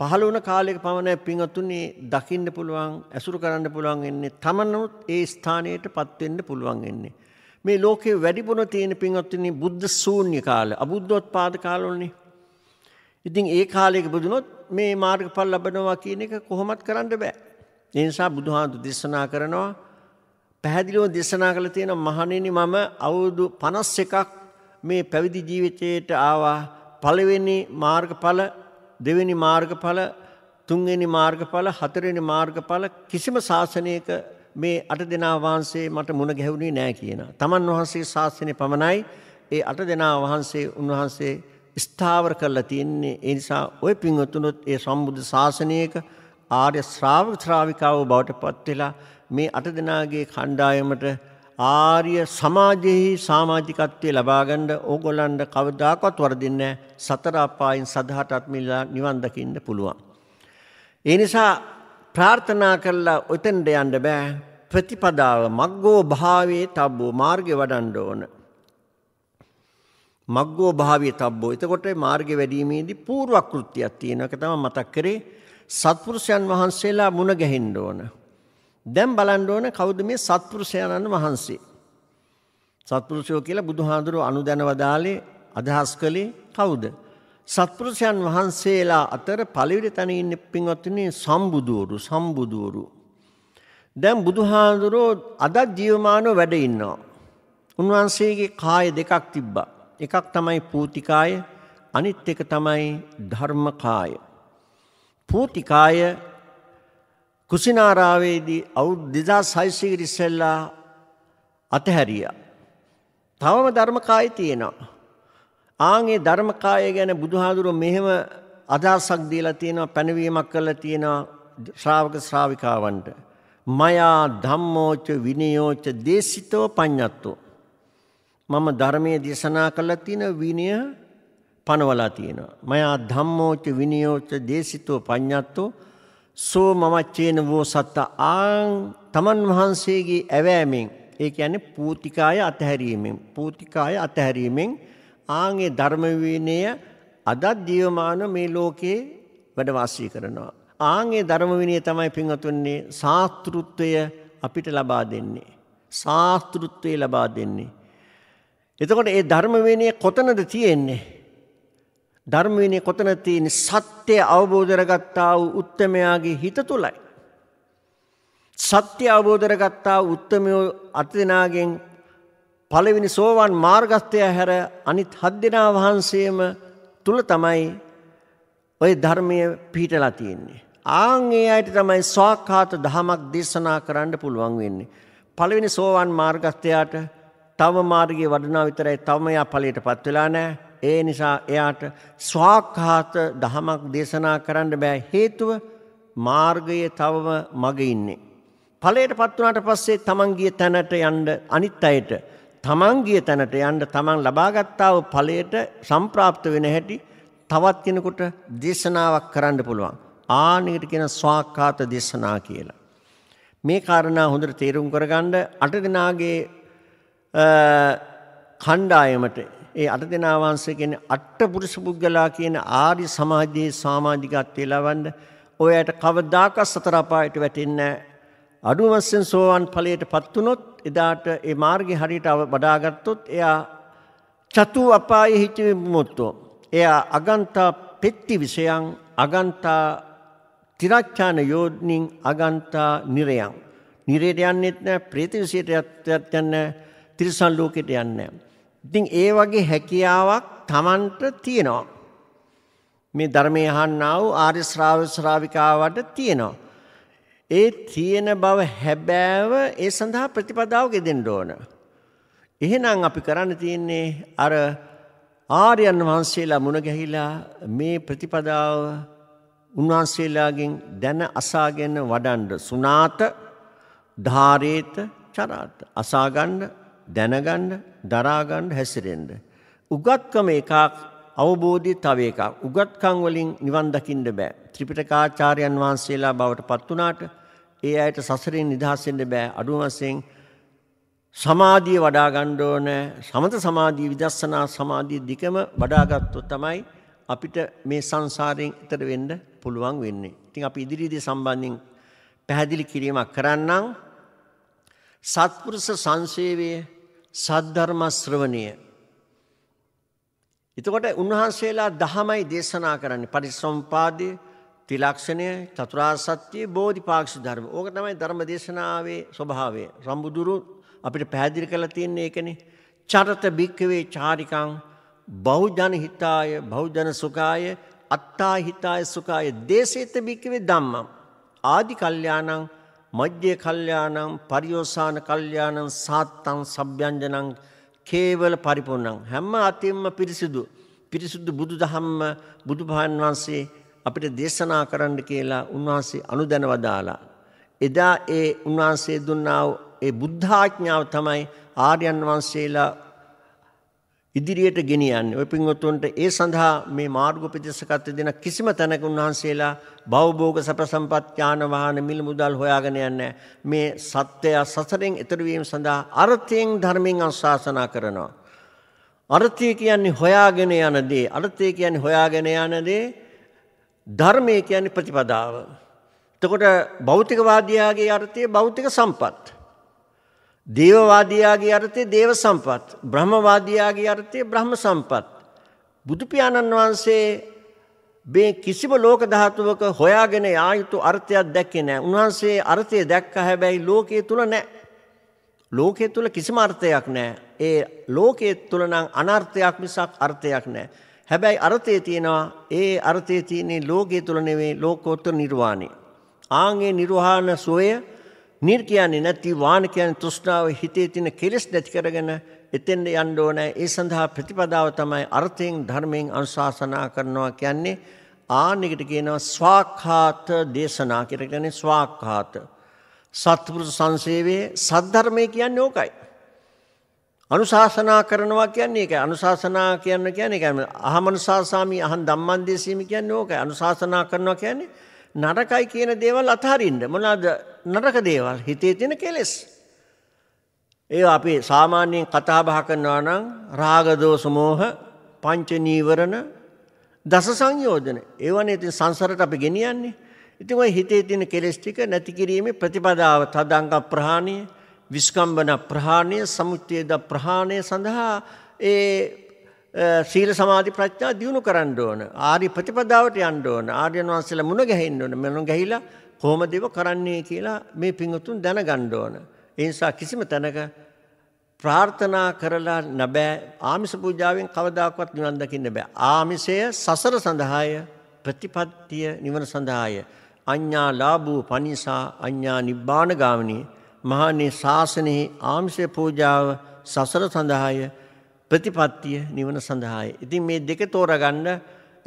පහළ වුණ කාලයක පමණයි පින්වතුනි දකින්න පුළුවන් ඇසුරු කරන්න පුළුවන් වෙන්නේ තමනුත් ඒ ස්ථානයට පත් වෙන්න පුළුවන් වෙන්නේ මේ ලෝකේ වැඩිපුර තියෙන පින්වත්නි බුද්ධ ශූන්‍ය කාලය, අබුද්ධෝත්පාද කාලවලනේ. ඉතින් ඒ කාලයක බුදුනොත් මේ මාර්ගඵල ලබනවා කියන එක කොහොමත් කරන්න බෑ. ඒ නිසා බුදුහාඳු දේශනා කරනවා පැහැදිලිව දේශනා කළ තියෙන මහණෙනි මම අවුරුදු 51ක් මේ පැවිදි ජීවිතයට ආවා. පළවෙනි මාර්ගඵල, දෙවෙනි මාර්ගඵල, තුන්වෙනි මාර්ගඵල, හතරවෙනි මාර්ගඵල කිසිම ශාසනයක මේ අට දෙනා වහන්සේ මට මුණ ගැහුණේ නෑ කියන. තමන් වහන්සේ ශාසනය පමණයි ඒ අට දෙනා වහන්සේ උන්වහන්සේ ස්ථාවර කරලා තියෙන්නේ ඒ නිසා ඔය පින්වතුනොත් ඒ සම්බුද්ධ ශාසනයක ආර්ය ශ්‍රාවක ශ්‍රාවිකාව බවට පත් වෙලා මේ අට දෙනාගේ කණ්ඩායමට ආර්ය සමාජයේ සමාජිකත්වයේ ලබා ගන්න ඕගොල්ලන්ට කවදාකවත් වරදින්නේ නැහැ සතර අපායන් සදහටත් මිලා නිවන් දකින්න පුළුවන් ඒ නිසා ප්‍රාර්ථනා කරලා ඔතෙන්ට යන්න බෑ. ප්‍රතිපදාව මග්ගෝ භාවයේ තබ්බෝ මාර්ගේ වඩන්න ඕන. මග්ගෝ භාවයේ තබ්බෝ. එතකොට මාර්ගේ වැඩිීමේදී පූර්ව කෘත්‍යයක් තියෙන එක තමයි මතක් කරේ. සත්පුරුෂයන් වහන්සේලා මුණ ගැහෙන්න ඕන. දැන් බලන්න ඕන කවුද මේ සත්පුරුෂයන්න් වහන්සේ? සත්පුරුෂයෝ කියලා බුදුහාඳුරු අනුදැනවදාලේ අදහස් කළේ කවුද? සත්පුරුෂයන් වහන්සේලා අතර පළවෙනි තැන ඉන්න පින්වත්නි සම්බුදවරු සම්බුදවරු දැන් බුදුහාඳුරෝ අද ජීවමානව වැඩ ඉන්නවා උන්වහන්සේගේ කාය දෙකක් තිබ්බා එකක් තමයි පූතිකාය අනිත් එක තමයි ධර්මකාය පූතිකාය කුසිනාරාවේදී අවුරුදු 2600 ඉස්සෙල්ලා අතහැරියා තවම ධර්මකාය තියෙනවා ආන්ගේ ධර්මකාය ගැන බුදුහාඳුරෝ මෙහෙම අදහසක් දීලා තියෙනවා පැනවීමක් කරලා තියෙනවා ශ්‍රාවක ශ්‍රාවිකාවන්ට මයා ධම්මෝච විනයෝච දේශිතෝ පඤ්ඤත්තෝ මම ධර්මයේ දේශනා කළා තියෙන විනය පනවලා තියෙනවා මයා ධම්මෝච විනයෝච දේශිතෝ පඤ්ඤත්තෝ සෝ මමච්චේන වූ සත්ත ආං තමන් වහන්සේගේ ඇවෑමෙන් ඒ කියන්නේ පූතිකාය අතහැරීමෙන් පූතිකාය අතහැරීමෙන් ආන්ගේ ධර්ම විනය අදත් ජීවමාන මේ ලෝකයේ වැඩ වාසය කරනවා. ආන්ගේ ධර්ම විනය තමයි පින්වතුන්නේ සාස්ෘත්වය අපිට ලබා දෙන්නේ. සාස්ෘත්වය ලබා දෙන්නේ. එතකොට ඒ ධර්ම විනය කොතනද තියෙන්නේ? ධර්ම විනය කොතන තියෙන්නේ? සත්‍ය අවබෝධ කරගත්තා වූ උත්මයාගේ හිත තුලයි. සත්‍ය අවබෝධ කරගත්තා උත්මයෝ අතනාගෙන් පළවෙනි සෝවන් මාර්ගස්ථය හැර අනිත් හත් දෙනා වහන්සේම තුල තමයි ওই ධර්මය පිහිටලා තියෙන්නේ. ආන් ඒ අයට තමයි ස්වාක්ඛාත ධමයක් දේශනා කරන්න පුළුවන් වෙන්නේ. පළවෙනි සෝවන් මාර්ගස්ථයාට තව මාර්ගයේ වඩනවා විතරයි තවම එයා ඵලයටපත් වෙලා නැහැ. ඒ නිසා එයාට ස්වාක්ඛාත ධමයක් දේශනා කරන්න බෑ හේතුව මාර්ගයේ තවම මග ඉන්නේ. ඵලයටපත් වුණාට පස්සේ තමන් ගිය තැනට යන්න අනිත් අයට තමන්ගේ තැනට යන්න තමන් ලබාගත්තාව ඵලයට සම්ප්‍රාප්ත වෙන හැටි තවත් කෙනෙකුට දේශනාවක් කරන්න පුළුවන්. ආනෙකට කියන ස්වාක්කාත දේශනා කියලා. මේ කාරණා හොඳට තේරුම් කරගන්න අට දෙනාගේ කණ්ඩායමට ඒ අට දෙනා වහන්සේ කියන්නේ අට පුරුෂ පුද්ගලයා කියන ආර්ය සමාජයේ සමාජිකත්වය ලබන්න ඔයයට කවදාකවත් සතර අපායට වැටෙන්නේ නැහැ. අඩුම වශයෙන් සෝවන් ඵලයටපත් වුණොත් එදාට ඒ මාර්ගය හරියට වඩාගත්තොත් එයා චතු අපායේ හිත විමුක්තෝ. එයා අගන්තා පෙත්ති විෂයන් අගන්තා තිරච්ඡාන යෝධනින් අගන්තා නිරයන්. නිරයට යන්නෙත් නෑ ප්‍රේත විෂයට යන්නේ තිරිසන් ලෝකෙට යන්නේ නෑ. ඉතින් ඒ වගේ හැකියාවක් Tamanට තියෙනවා. මේ ධර්මය අහන්නා වූ ආර්ය ශ්‍රාවක ශ්‍රාවිකාවට තියෙනවා. ඒ තියෙන බව හැබෑව ඒ සඳහා ප්‍රතිපදාව ගෙදෙන්න ඕන. එහෙනම් අපි කරන්න තියෙන්නේ අර ආර්යයන් වහන්සේලා මුණ ගැහිලා මේ ප්‍රතිපදාව උන්වහන්සේලාගෙන් දැන අසාගෙන වඩන්ඩ සුනාත ධාරේත චරාත අසාගන්න දැනගන්න දරාගන්න හැසිරෙන්ඩ. උගත්කම එකක් අවබෝධය තව එකක්. උගත්කංවලින් නිවන් දකිින්ට බෑ. ත්‍රිපිටකාචාරයන් වහන්සේලා බවට පත්වනාට ඒ අයට සසරින් නිදහස් වෙන්න බෑ. අඩුම වශයෙන් සමාධිය වඩා ගන්න ඕන. සමත සමාධිය, විදර්ශනා සමාධිය දෙකම වඩාගත්තොත් තමයි අපිට මේ සංසාරයෙන් එතර වෙන්න පුළුවන් වෙන්නේ. ඉතින් අපි ඉදිරියේදී සම්බන්ධයෙන් පැහැදිලි කිරීමක් කරන්නම්. සත්පුරුෂ සංසේවය, සද්ධර්ම ශ්‍රවණය එතකොට උන්වහන්සේලා දහමයි දේශනා කරන්නේ පරිසම්පාදයේ ත්‍රිලක්ෂණය චතුරාර්ය සත්‍ය බෝධිපාක්ෂ ධර්ම. ඕක තමයි ධර්ම දේශනාවේ ස්වභාවය. සම්බුදුරු අපිට පැහැදිලි කරලා තියෙන්නේ ඒකනේ. චරත භික්කවේ චාරිකං බෞද්ධන හිතාය බෞද්ධන සුඛාය අත්තා හිතාය සුඛාය දේසේත භික්කවේ ධම්මං ආදි කල්යාණං මජ්ජේ කල්යාණං පරියෝසాన කල්යාණං සාත්තං සබ්යංජනං කේවල පරිපූර්ණං හැම අතින්ම පිරිසිදු පිරිසුදු බුදු දහම්ම බුදු භාන් වහන්සේ අපිට දේශනා කරන්න කියලා උන්වහන්සේ අනුදැනවදාලා. එදා ඒ උන්වහන්සේ දුන්නා ඒ බුද්ධාඥාව තමයි ආර්යයන් වහන්සේලා ඉදිරියට ගෙනියන්නේ. ඔය පින්වත්තුන්ට ඒ සඳහා මේ මාර්ග උපදේශකත් දෙන කිසිම තැනක උන්වහන්සේලා භවභෝග සැප සම්පත් ඥාන වාහන මිල මුදල් හොයාගෙන යන්නේ මේ සත්‍යය සසරෙන් ඈතර වීම සඳහා අර්ථයෙන් ධර්මයෙන් අනුශාසනා කරනවා. අර්ථය කියන්නේ හොයාගෙන යන දේ. අර්ථය කියන්නේ හොයාගෙන යන දේ ධර්මය කියන්නේ ප්‍රතිපදාව. එතකොට භෞතිකවාදයාගේ අර්ථය භෞතික සම්පත්. දේවවාදයාගේ අර්ථය දේව සම්පත්. බ්‍රහ්මවාදයාගේ අර්ථය බ්‍රහ්ම සම්පත්. බුදුපියාණන් වහන්සේ මේ කිසිම ලෝක ධාතුවක හොයාගෙන යා යුතු අර්ථයක් දැක්කේ නැහැ. උන්වහන්සේ අර්ථය දැක්ක හැබැයි ලෝකයේ තුල නැහැ. ලෝකයේ තුල කිසිම අර්ථයක් නැහැ. ඒ ලෝකයේ තුල නම් අනර්ථයක් මිසක් අර්ථයක් නැහැ. හැබැයි අර්ථය තියෙනවා ඒ අර්ථය තියෙන්නේ ලෝකයේ තුල නෙවෙයි ලෝකෝත්තර නිර්වාණය. ආන්ගේ නිර්වාණ සෝය නිර් කියන්නේ නැති වාණ කියන්නේ තෘෂ්ණාව හිතේ තියෙන කෙලෙස් නැති කරගෙන එතෙන්ට යන්න ඕනේ. ඒ සඳහා ප්‍රතිපදාව තමයි අර්ථයෙන් ධර්මයෙන් අනුශාසනා කරනවා කියන්නේ ආනෙකට කියනවා ස්වාක්ඛාත දේශනා කියලා කියන්නේ ස්වාක්ඛාත. සත්පුරුෂ සංසේවයේ සද්ධර්මය කියන්නේ ඕකයි. අනුශාසනා කරනවා කියන්නේ ඒකයි. අනුශාසනා කියන්න කියන්නේ ඒකයි. අහමනුසාසාමි අහං ධම්මං දේසීමි කියන්නේ ඕකයි. අනුශාසනා කරනවා කියන්නේ නරකයි කියන දේවල් අතහරින්න. මොනවාද නරක දේවල්? හිතේ තියෙන කෙලෙස්. ඒ අපි සාමාන්‍යයෙන් කතා බහ කරනවා නම් රාග දෝෂ මෝහ පංච නීවරණ දස සංයෝජන. ඒවනේ ඉතින් සංසාරට අපි ගෙනියන්නේ. ඉතින් ওই හිතේ තියෙන කෙලෙස් ටික නැති කිරීමේ ප්‍රතිපදාව තදංග ප්‍රහාණිය විස්කම්බන ප්‍රහාණය සමුච්චේද ප්‍රහාණය සඳහා ඒ සීල සමාධි ප්‍රඥා දියුණු කරන්න ඕන. ආර්ය ප්‍රතිපදාවට යන්න ඕන. ආර්යයන් වහන්සේලා මුණ ගැහෙන්න ඕන. මෙන්න ගැහිලා කොහොමද ඒව කරන්නේ කියලා මේ පිංගුතුන් දැනගන්න ඕන. ඒ නිසා කිසිම තැනක ප්‍රාර්ථනා කරලා නැබෑ ආමිස පූජාවෙන් කවදාකවත් නිවන් දකින්න බෑ. ආමිසය සසර සඳහාය ප්‍රතිපත්තිය නිවන සඳහාය. අඤ්ඤා ලාභෝ පනිසා අඤ්ඤා නිබ්බාන ගාමිනී මහානේ ශාසනයේ ආමිෂය පූජාව සසර සඳහාය ප්‍රතිපත්තිය නිවන සඳහාය. ඉතින් මේ දෙක තෝරගන්න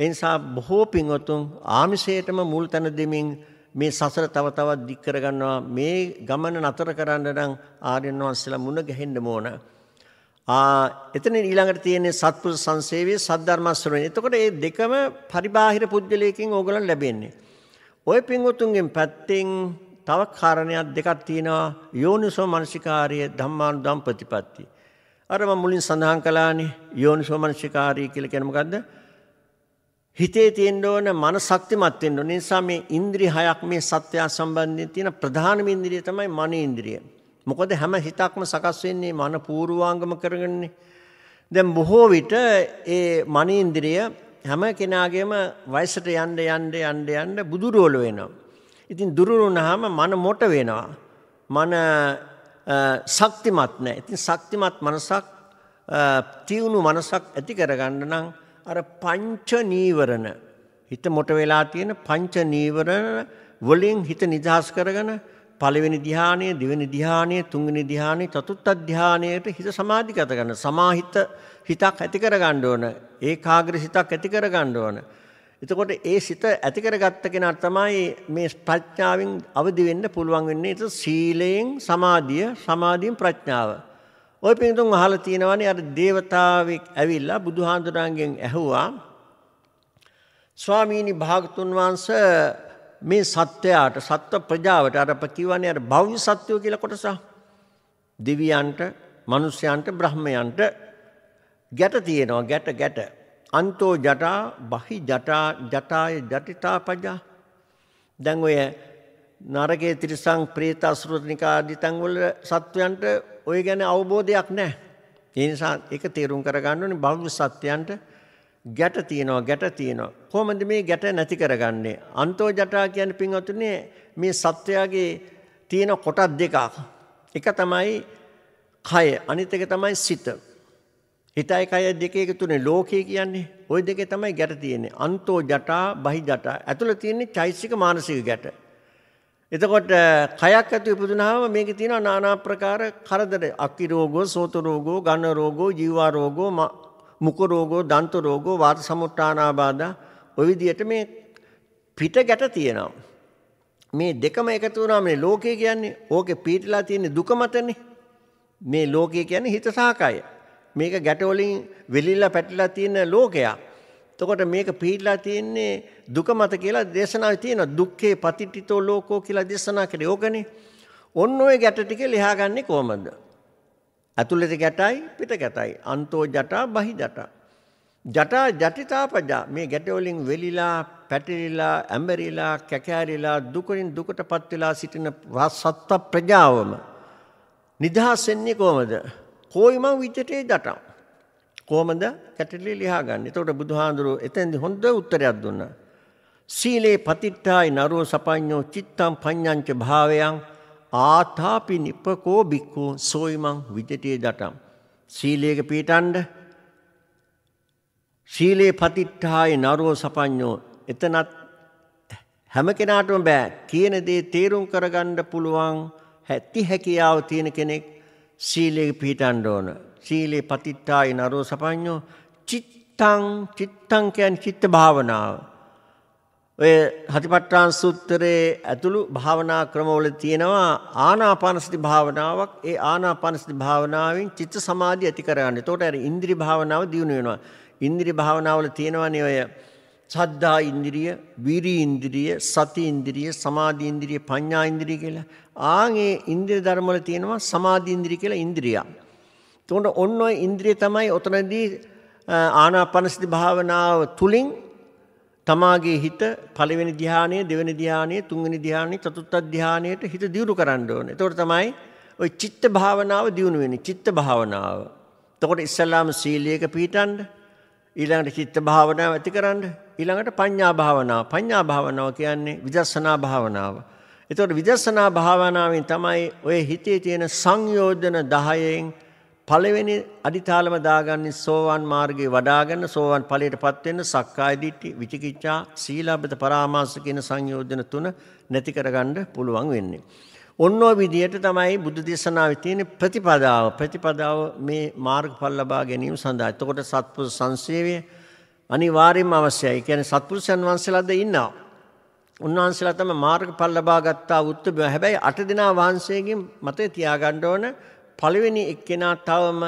එනිසා බොහෝ පින්වතුන් ආමිෂයටම මුල් තැන දෙමින් මේ සසර තව තවත් දික් කරගන්නවා මේ ගමන නතර කරන්න නම් ආර්යයන් වහන්සේලා මුණ ගැහෙන්න ඕන. ආ එතන ඊළඟට තියෙන්නේ සත්පුරුෂ සංසේවයේ සද්ධර්ම ශ්‍රවණය. එතකොට මේ දෙකම පරිබාහිර පුද්ගලයකින් ඕගොල්ලන් ලැබෙන්නේ. ওই පින්වතුන්ගෙන් පැත්තෙන් තව කාරණයක් දෙකක් තියෙනවා යෝනිසෝ මනසිකාරය ධම්මානුදම් ප්‍රතිපatti. අර මම මුලින් සඳහන් කළානේ යෝනිසෝ මනසිකාරය කියලා කියන්නේ මොකද්ද? හිතේ තියෙන්න ඕන මන ශක්තිමත් වෙන්න ඕන නිසා මේ ඉන්ද්‍රිය හයක් මේ සත්‍ය සම්බන්ධයෙන් තියෙන ප්‍රධානම ඉන්ද්‍රිය තමයි මන ඉන්ද්‍රිය. මොකද හැම හිතක්ම සකස් වෙන්නේ මන පූර්වාංගම කරගෙනනේ. දැන් බොහෝ විට ඒ මන ඉන්ද්‍රිය හැම කෙනාගේම වයසට යන්න යන්න යන්න යන්න බුදුරෝල වෙනවා. ඉතින් දුර්වල වුණාම මන මොට වෙනවා. මන ශක්තිමත් නැහැ. ඉතින් ශක්තිමත් මනසක් තියුණු මනසක් ඇති කරගන්න නම් අර පංච නීවරණ හිත මොට වෙලා තියෙන පංච නීවරණ වලින් හිත නිදහස් කරගෙන පළවෙනි ධ්‍යානය, දෙවෙනි ධ්‍යානය, තුන්වෙනි ධ්‍යානය, චතුර්ථ ධ්‍යානයට හිත සමාධිගත කරන සමාහිත හිතක් ඇති කරගන්න ඕන. ඒකාග්‍ර හිතක් ඇති කරගන්න ඕන. එතකොට ඒ සිත ඇති කරගත්ත කෙනාට තමයි මේ ප්‍රඥාවෙන් අවදි වෙන්න පුළුවන් වෙන්නේ. ඒක සීලයෙන් සමාධිය, සමාධියෙන් ප්‍රඥාව. ওই පිටුන් අහලා තියෙනවානේ අර దేవතාවෙක් ඇවිල්ලා බුදුහාඳුනාගෙන් ඇහුවා ස්වාමීනි භාගතුන් වහන්සේ මේ සත්‍යයට, සත්ව ප්‍රජාවට අර ප්‍රතිවන්නේ අර භව්‍ය සත්‍යෝ කියලා කොටස. දිව්‍යයන්ට, මිනිස්යන්ට, බ්‍රහ්මයන්ට ගැට තියෙනවා, ගැට ගැට. අන්තෝ ජටා බහි ජටා ජටාය ජටිතා පජා දැන් ඔය නරකයේ තිරිසං ප්‍රේත අසුරනිකාදී තැන්වල සත්වයන්ට ওই ගැන අවබෝධයක් නැහැ. ඒ නිසා ඒක තේරුම් කරගන්න ඕනේ බෞද්ධ සත්වයන්ට ගැට තියනවා ගැට තියනවා. කොහොමද මේ ගැට නැති කරගන්නේ? අන්තෝ ජටා කියන්නේ පින්වතුනි මේ සත්වයාගේ තියෙන කොටස් දෙකක්. එක තමයි කය, අනිත් එක තමයි සිත. හිතයි කය දෙක එක තුනේ ලෝකය කියන්නේ ওই දෙකේ තමයි ගැට තියෙන්නේ. අන්තෝ ජටා බහි ජටා. ඇතුළේ තියෙන්නේ චෛසික මානසික ගැට. එතකොට කයක් ඇතු ඉපදුනහම මේකේ තියෙනවා নানা ආකාර කරදර. අක්කි රෝගෝ, සෝත රෝගෝ, ඝන රෝගෝ, ජීවා රෝගෝ, මුඛ රෝගෝ, දන්ත රෝගෝ, වාත සමුට්ඨානාබාධා. ওই විදිහට මේ පිට ගැට තියෙනවා. මේ දෙකම එකතු වුණාම මේ ලෝකය කියන්නේ ඕකේ පීඩලා තියෙන දුක මතනේ. මේ ලෝකය කියන්නේ හිත සාකය. මේක ගැටවලින් වෙලිලා පැටලලා තියෙන ලෝකයක්. එතකොට මේක පිහිටලා තියෙන්නේ දුක මත කියලා දේශනාවේ තියෙනවා. දුක්ඛේ පතිටිතෝ ලෝකෝ කියලා දේශනා කරේ. ඕකනේ. ඔන්න ඔය ගැට ටික ලියාගන්නේ කොහමද? ඇතුළත ගැටයි පිට ගැටයි. අන්තෝ ජටා බහි ජටා. ජටා ජටිතාපජා මේ ගැට වලින් වෙලිලා පැටලිලා ඇඹරිලා කැකෑරිලා දුකින් දුකටපත් වෙලා සිටින සත්ත්ව ප්‍රජාවම නිදහස් වෙන්නේ කොහමද? කොයිමං විචටේ දටම්. කොහොමද කැටලි ලියාගන්නේ? එතකොට බුදුහාඳුරෝ එතෙන්දී හොඳ උත්තරයක් දුන්නා. සීලේ පතිට්ඨායි නරෝ සපඤ්ඤෝ චිත්තං පඤ්ඤංච භාවයං ආතාපි නිපකෝ බික්ඛු සෝයිමං විජිතේ දටම් සීලයක පීටණ්ඩ සීලේ පතිට්ඨායි නරෝ සපඤ්ඤෝ එතනත් හැම කෙනාටම බෑ කියන දේ තේරුම් කරගන්න පුළුවන් ඇති හැකියාව තියෙන කෙනෙක් සීලේ පිහිටන්න ඕන. සීලේ පතිත්තායි නරෝ සපඤ්ඤෝ චිත්තං චිත්තං කියන්නේ චිත්ත භාවනාව. ඔය හතිපට්ඨාන සූත්‍රයේ ඇතුළු භාවනා ක්‍රමවල තියෙනවා ආනාපානසති භාවනාවක්. ඒ ආනාපානසති භාවනාවෙන් චිත්ත සමාධිය ඇති කරගන්න. එතකොට අර ඉන්ද්‍රි භාවනාව දියුණු වෙනවා. ඉන්ද්‍රි භාවනාවල තියෙනවනේ ඔය සද්ධා ඉන්ද්‍රිය, වීරි ඉන්ද්‍රිය, සති ඉන්ද්‍රිය, සමාධි ඉන්ද්‍රිය, පඤ්ඤා ඉන්ද්‍රිය කියලා. ආන් ඒ ඉන්ද්‍රිය ධර්ම වල තියෙනවා සමාධි ඉන්ද්‍රිය කියලා ඉන්ද්‍රියක්. එතකොට ඔන්න ඔය ඉන්ද්‍රිය තමයි ඔතනදී ආනාපානසති භාවනාව තුලින් තමාගේ හිත පළවෙනි ධානය, දෙවෙනි ධානය, තුන්වෙනි ධානය, චතුර්ථ ධානයට හිත දියුණු කරන්න ඕනේ. එතකොට තමයි ওই චිත්ත භාවනාව දියුණු වෙන්නේ. චිත්ත භාවනාව. එතකොට ඉස්සලාම සීලයක පිළිටන්න ඊළඟට චිත්ත භාවනාව ඇති කරන්න ඊළඟට පඤ්ඤා භාවනාව. පඤ්ඤා භාවනාව කියන්නේ විදර්ශනා භාවනාව. එතකොට විදර්ශනා භාවනාවෙන් තමයි ඔය හිතේ තියෙන සංයෝජන 10න් පළවෙනි අදිතාලම දාගන්නේ සෝවන් මාර්ගේ වඩාගෙන සෝවන් ඵලයටපත් වෙන්න සක්කාය දිට්ඨි විචිකිච්ඡා සීලබ්බත පරාමාස කියන සංයෝජන තුන නැති කරගන්න පුළුවන් වෙන්නේ. ඔන්නෝ විදියට තමයි බුද්ධ දේශනාවේ තියෙන ප්‍රතිපදාව. ප්‍රතිපදාව මේ මාර්ගඵල ලබා ගැනීම සඳහා. එතකොට සත්පුරුෂ සංසේවය අනිවාර්යයෙන්ම අවශ්‍යයි. කියන්නේ සත්පුරුෂයන් වහන්සේලාද ඉන්නවා. උන්වහන්සේලා තමයි මාර්ගඵල ලබා ගත්තා උත්තරම. හැබැයි අට දෙනා වහන්සේගෙන් මතේ තියාගන්න ඕන පළවෙනි එක්කෙනා තවම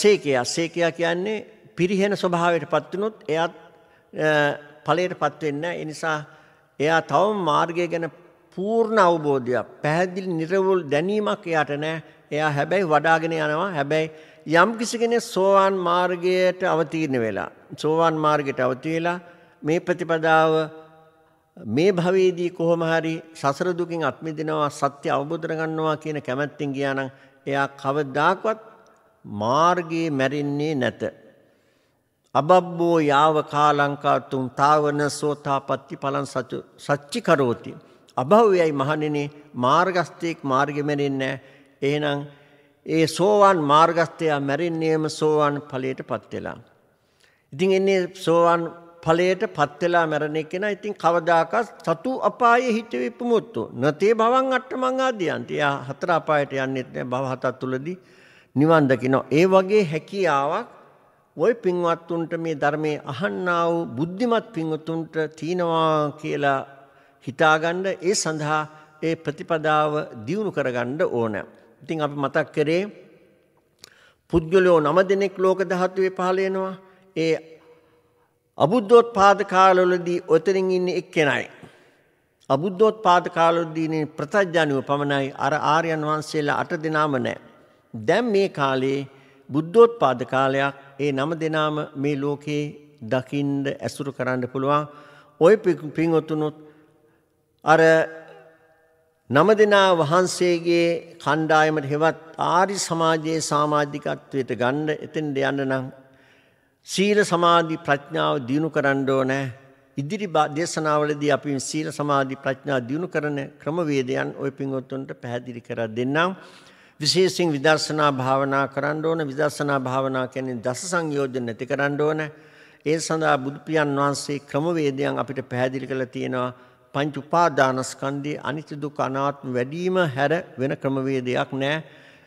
සීකයා. සීකයා කියන්නේ පිරිහෙන ස්වභාවයටපත් වුනොත් එයාත් ඵලයටපත් වෙන්නේ නැහැ. ඒ නිසා එයා තවම මාර්ගය ගැන පූර්ණ අවබෝධයක් පැහැදිලි නිර්වෘල් දැනීමක් එයාට නැහැ. එයා හැබැයි වඩාගෙන යනවා. හැබැයි යම් කිසි කෙනෙක් සෝවාන් මාර්ගයට අවතීර්ණ වෙලා සෝවාන් මාර්ගයට අවදි වෙලා මේ ප්‍රතිපදාව මේ භවයේදී කොහොම හරි සසර දුකින් අත් මිදෙනවා සත්‍ය අවබෝධ කරගන්නවා කියන කැමැත්තෙන් ගියා නම් එයා කවදාකවත් මාර්ගයේ මැරෙන්නේ නැත. අබබ්බෝ යාව කාලංකා තුම් තාවන සෝතාපට්ටි පලං සතු සච්චි කරෝති. අභව්‍යයි මහණෙනි මාර්ගස්තේක් මාර්ගෙ මැරෙන්නේ නැහැ. එහෙනම් ඒ සෝවාන් මාර්ගස්තයා මැරෙන්නේම සෝවාන් ඵලයටපත් වෙලා. ඉතින් එන්නේ සෝවන් ඵලයට පත් වෙලා මැරෙන එක නා ඉතින් කවදාකවත් සතු අපායේ හිත විපමුත්තු නතේ භවං අට්ඨමං ආදියන්ති. එයා හතර අපායට යන්නේත් නැහැ භව හතක් තුලදී නිවන් දකිනවා. ඒ වගේ හැකියාවක් ওই පින්වත්තුන්ට මේ ධර්මයේ අහන්නා වූ බුද්ධිමත් පින්වත්තුන්ට තියනවා කියලා හිතාගන්න ඒ සඳහා ඒ ප්‍රතිපදාව දියුණු කරගන්න ඕන. ඉතින් අපි මතක් කරේ පුද්ගලයෝ නම දෙනෙක් ලෝක ධාතුවේ පහළ වෙනවා. ඒ අබුද්ධෝත් පාද කාලවලදී ඔතනින් ඉන්න එක් කෙනයි. අබුද්ධෝත් පාද කාලොද්දීනේ ප්‍රතජ්ජානුව පමණයි අර ආර්යන් වහන්සේලා අට දෙනාම නෑ. දැම් මේ කාලේ බුද්ධෝත් පාද කාලයක් ඒ නම දෙනාම මේ ලෝකයේ දකිින්ඩ ඇසුරු කරන්න පුළුවන් ඔය පිංඔතුනුත් අර නම දෙනා වහන්සේගේ කණ්ඩායමට හෙවත් ආරි සමාජයේ සාමාජිකත්වයට ගණ්ඩ එතෙන්ට යන්න නම් සීල සමාධි ප්‍රඥාව දියුණු කරන්න ඕනේ. ඉදිරි දේශනාවලදී අපි සීල සමාධි ප්‍රඥා දියුණු කරන ක්‍රමවේදයන් ওই පින්වත්තුන්ට පැහැදිලි කර දෙන්නම්. විශේෂයෙන් විදර්ශනා භාවනා කරන්න ඕන. විදර්ශනා භාවනා කියන්නේ දස සංයෝජන නැති කරන්න ඕන. ඒ සඳහා බුදු පියාණන් වහන්සේ ක්‍රමවේදයන් අපිට පැහැදිලි කරලා තියෙනවා. පංච උපාදානස්කන්ධයේ අනිත්‍ය දුක් අනාත්ම වැඩිම හැර වෙන ක්‍රමවේදයක් නැහැ.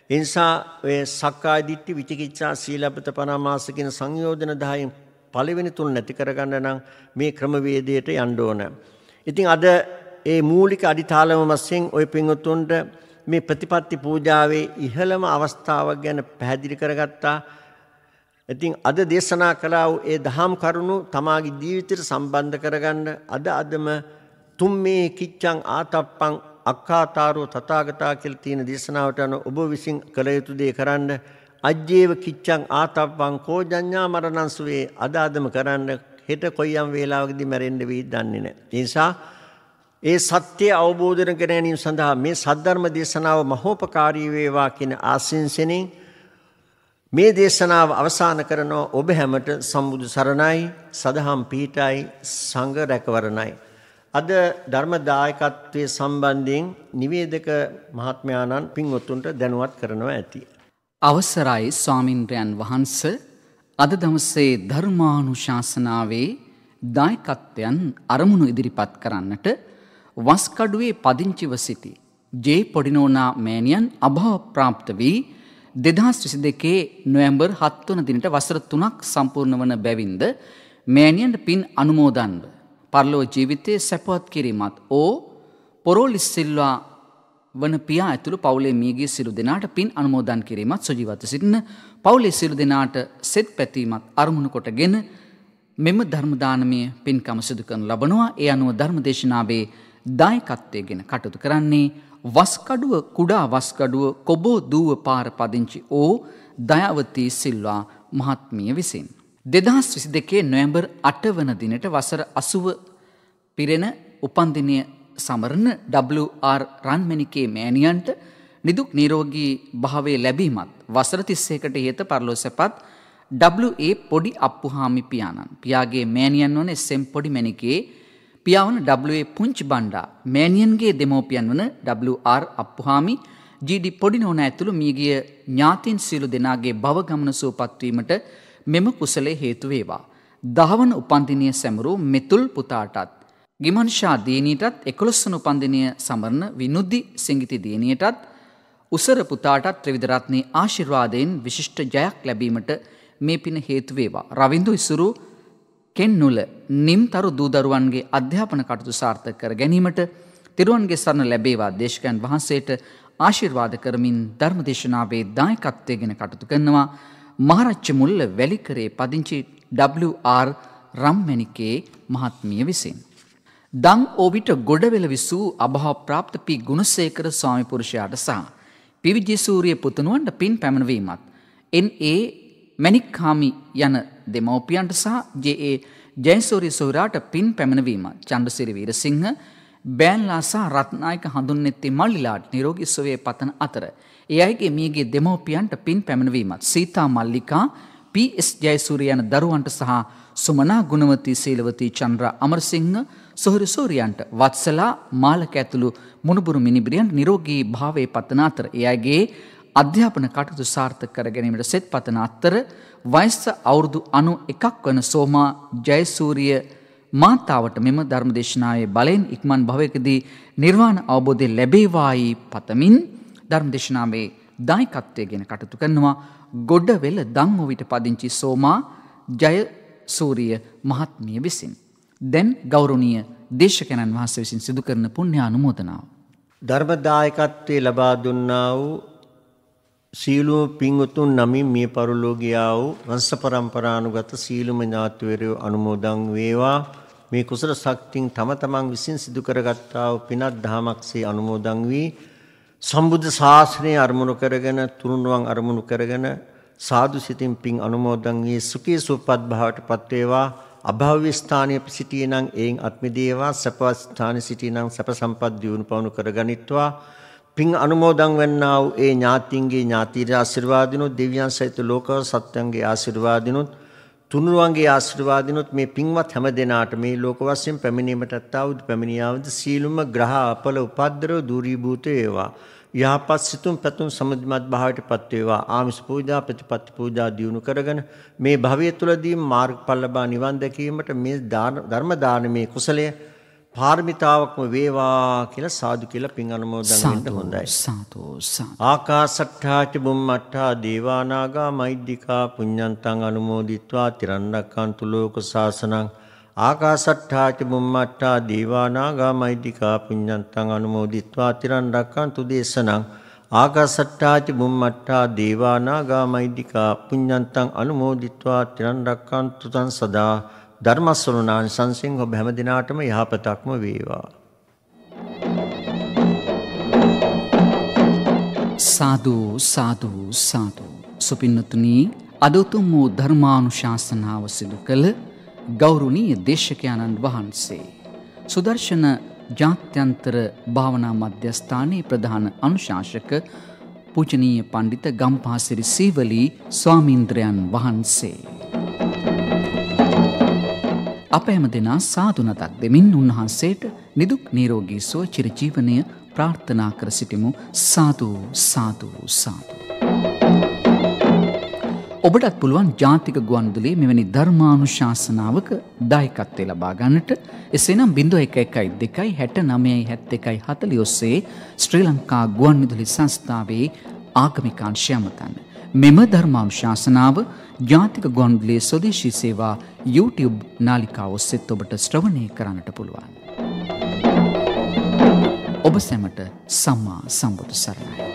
එනිසා සක්කාය දිට්ඨි විචිකිච්ඡා සීලබ්බත පරාමාස කියන සංයෝජන 10න් පළවෙනි තුන නැති කරගන්න නම් මේ ක්‍රමවේදයට යන්න ඕන. ඉතින් අද ඒ මූලික අදිතාලම වශයෙන් ওই පින්වතුන්ට මේ ප්‍රතිපත්ති පූජාවේ ඉහළම අවස්ථාවක් ගැන පැහැදිලි කරගත්තා. ඉතින් අද දේශනා කළා වූ ඒ දහම් කරුණු තමාගේ ජීවිතයට සම්බන්ධ කරගන්න අද අදම තුම් මේ කිච්ඡං ආතප්පං අක්කාතාරෝ තථාගතා කියලා තියෙන දේශනාවට අනුව ඔබ විසින් කළ යුතු දේ කරන්න අජ්ජේව කිච්ඡං ආතප්පං කෝජඤ්ඤා මරණංසුවේ අදාදම කරන්න හෙට කොයියම් වේලාවකදී මැරෙන්න වෙයිද දන්නේ නැහැ. ඒ නිසා ඒ සත්‍ය අවබෝධ කර ගැනීම සඳහා මේ සද්ධර්ම දේශනාව මහෝපකාරී වේවා කියන ආසින්සෙනින් මේ දේශනාව අවසන් කරනවා ඔබ හැමට සම්බුදු සරණයි සදහම් පිහිටයි සංඝ රැකවරණයි අද ධර්ම දායකත්වයේ සම්බන්ධයෙන් නිවේදක මහත්මයාණන් පින්වත්තුන්ට දැනුවත් කරනවා ඇති. අවසරයි ස්වාමින්ද්‍රයන් වහන්ස අද දවසේ ධර්මානුශාසනාවේ දායකත්වයන් අරමුණු ඉදිරිපත් කරන්නට වස්කඩුවේ පදිංචිව සිටි ජේ පොඩිනෝනා මෑණියන් අභාව ප්‍රාප්ත වී දෙදහස් විසි දෙකේ නොවැම්බර් හත්වන දිනට වසර තුනක් සම්පූර්ණ වන බැවින්ද මෑණියන්ට පින් අනුමෝදන්ව පරලෝ ජීවිතයේ සැපවත් කිරීමත් ඕ පොරෝලිස් සිල්වා වන පියා ඇතුළු පවුලේ මීගේ සිරු දෙනාට පින් අනුමෝදන් කිරීමත් සුජීවත සිටින පවුලේ සිරු දෙනාට සෙත් පැතීමත් අරමුණු කොටගෙන මෙම ධර්මදානමය පින්කම සිදු කරන ලබනවා ඒ අනුව ධර්මදේශනාවේ දායකත්වයගෙන කටයුතු කරන්නේ වස්කඩුව කුඩා වස්කඩුව කොබෝ දූව පාර පදිංචි ඕ දයාවතී සිල්වා මහත්මිය විසින්. දෙදහස් විසි දෙකේ නොයම්බර් අට වන දිනට වසර අසුව පිරෙන උපන්දිනය සමරණ WR රන්මැනිකේ මෑණියන්ට නිදුක් නීරෝගී භාවේ ලැබීමත් වසර තිස්සේකට හේත පරලෝසැපත් WA පොඩි අප්පුහාමි පියාණන් පියාගේ මෑණියන් වන එස්සෙම් පොඩි මැනිකේ පියාවන WA පුංචි බණ්ඩා මෑණියන්ගේ දෙමෝපියන් වන WR අප්පුහාමි ජීඩි පොඩි නෝන ඇතුළු මියගිය ඥාතින් සියලු දෙනාගේ භව ගමන සුවපත්වීමට මෙම කුසලේ හේතු වේවා. දහවන උපන්දිනය සැමරු මෙතුල් පුතාටත්. ගිමන්ෂා දීනීටත් එකොළොස්සන උපන්දිනය සමරණ විනුද්ධි සිංගිති දීනයටත් උසර පුතාටත් ත්‍රවිදරත්නී ආශිර්වාදයෙන් විශිෂ්ට ජයක් ලැබීමට මේ පින හේතුවේවා. රවින්දු ඉසුරු කෙන්නුල නිම්තරු දූදරුවන්ගේ අධ්‍යාපන කටතු සාර්ථක කර ගැනීමට තිරුවන්ගේ සරණ ලැබේවා දේශකයන් වහන්සේට ආශිර්වාද කරමින් ධර්මදේශනාවේ දායකත්වයගෙන කටතු කරනවා. මහරච්චමුල්ල වැලිකරේ පදිංචි WR රම්මැණිකේ මහත්මිය විසින්. දං ඕවිට ගොඩවෙල විසූ අභහා ප්‍රාප්ත පි ගුණසේකර ස්වාමිපුරුෂයාට සහ. පිවිජිසූරිය පුතනුවන්ට පින් පැමණවීමත්. එන් ඒ මැනික්කාමි යන දෙමවපියන්ට සහ ජඒ ජැන්සෝරි සෝරාට පින් පැමණවීම චන්ඩසිරිවීර සිංහ බෑන්ලාසා රත්නායක හඳුන්නෙත්ති මල්ලිලාට නිරෝගිස්වයේ පතන අතර. ඒ අයගේ මියගේ දෙමෝපියන්ට පින් පැමිණවීමත් සීතා මල්ලිකා පස් ජයසූරිය යන දරුවන්ට සහ සුමනා ගුණවති සීලවතී චන්ද්‍ර අමරසිංහ සොහරිසෝරියන්ට වත්සලා මාලක ඇතුළු මුණුබුරු මිනිබිරියන් නිරෝගී භාවය පතන අතර එයගේ අධ්‍යාපන කටයුතු සාර්ථක කර ගැනීමට සෙත් පතන අත්තර වයිස්ස අවුරුදු අනු එකක් වන සෝමා ජයසූරිය මාතාවට මෙම ධර්මදේශනාවේ බලයෙන් ඉක්මන් භවයකදී නිර්වාණ අවබෝධය ලැබේවායි පතමින් ධර්මදේශනාවේ දායකත්වය ගැන කටයුතු කරනවා ගොඩවෙල දංවවිට පදිංචි සෝමා ජයසූරිය මහත්මිය විසින්. දැන් ගෞරවනීය දේශකයන්න් වහන්සේ විසින් සිදු කරන පුණ්‍ය අනුමෝදනාව. ධර්මදායකත්වයේ ලබා දුන්නා වූ සීලුම පිංවතුන් නමින් මිය පරලෝකියා වූ වංශ પરම්පරානුගත සීලුම ඥාතිවරයෝ අනුමෝදන් වේවා. මේ කුසල ශක්තියින් තම තමන් විසින් සිදු කරගත්තා වූ පිනක් දහමක්සේ අනුමෝදන් වී සම්බුද්ධ ශාසනය අරමුණු කරගෙන තුරුණුවන් අරමුණු කරගෙන සාදු සිතින් පින් අනුමෝදන් වී සුඛී සුවපත් භාවයට පත්වේවා අභව්‍ය ස්ථානයේ සිටිනං එයින් අත්මිදේවා සපවත් ස්ථානයේ සිටිනං සප සම්පත් දියුණු පවණු කරගනිත්වා පින් අනුමෝදන් වන්නා වූ ඒ ඥාතින්ගේ ඥාතිගේ ආශිර්වාදිනු දෙවියන් සහිත ලෝක සත්‍යයන්ගේ ආශිර්වාදිනුත් තුනුරුවන්ගේ ආශිර්වාදිනොත් මේ පින්වත් හැම දෙනාට මේ ලෝක වශයෙන් පැමිණීමටත් ආවුදු පැමිණියාවද සීලුම ග්‍රහ අපල උපද්දරව දුරීභූත වේවා යහපත් සිතුම් පැතුම් සමදිමත් භාවයට පත් වේවා ආමිස පූජා ප්‍රතිපත්ති පූජා දියුණු කරගෙන මේ භවය තුලදී මාර්ගඵල ලබා නිවන් දැකීමට මේ ධර්ම දානමේ කුසලය පාර්මිතාවක්ම වේවා කියලා සාදු කියලා පින් අනුමෝදන් වෙන්න හොඳයි. සාදු සාදු. ආකාසට්ඨාච බුම්මට්ඨා දේවානාගා මෛද්దికා පුඤ්ඤන්තං අනුමෝදිත්වා තිරන්නක්කාන්තු ලෝක සාසනං ආකාසට්ඨාච බුම්මට්ඨා දේවානාගා මෛද්దికා පුඤ්ඤන්තං අනුමෝදිත්වා තිරන්නක්කාන්තු දේශනං ආකාසට්ඨාච බුම්මට්ඨා දේවානාගා මෛද්దికා පුඤ්ඤන්තං අනුමෝදිත්වා තිරන්නක්කාන්තු තං සදා ධර්මස්සනුනාන් සංසිං ඔබ හැම දිනාටම යහපතක්ම වේවා. සාදු සාදු සාදු සුපින්නතුනී අද උතුම් වූ ධර්මානුශාසනාව සිදු කළ ගෞරවනීය දේශකයන්න් වහන්සේ සුදර්ශන ජාත්‍යන්තර භාවනා මධ්‍යස්ථානයේ ප්‍රධාන අනුශාසක පූජනීය පඬිත ගම්පාසිරි සීවලී ස්වාමීන්ද්‍රයන් වහන්සේ අප හැම දෙනා සාදු නතක් දෙමින් උන්වහන්සේට නිදුක් නිරෝගී සුව චිරජීවනය ප්‍රාර්ථනා කර සිටිමු සාදු සාදු සාදු ඔබටත් පුළුවන් ජාතික ගුවන්විදුලියේ මෙවැනි ධර්මානුශාසනාවක දායකත්වය ලබා ගන්නට එසේනම් 0112697140 ඔස්සේ ශ්‍රී ලංකා ගුවන්විදුලි සංස්ථාවේ ආගමික අංශය අමතන්න මෙම ධර්මාම් ශාසනාව ජාතික ගොන්ඩලේ ස්වදේශී සේවා YouTube නාලිකාව ඔස්සෙත් ඔබට ශ්‍රවණය කරන්නට පුළුවන්. ඔබ සැමට සම්මා සම්බුදු සරණයි.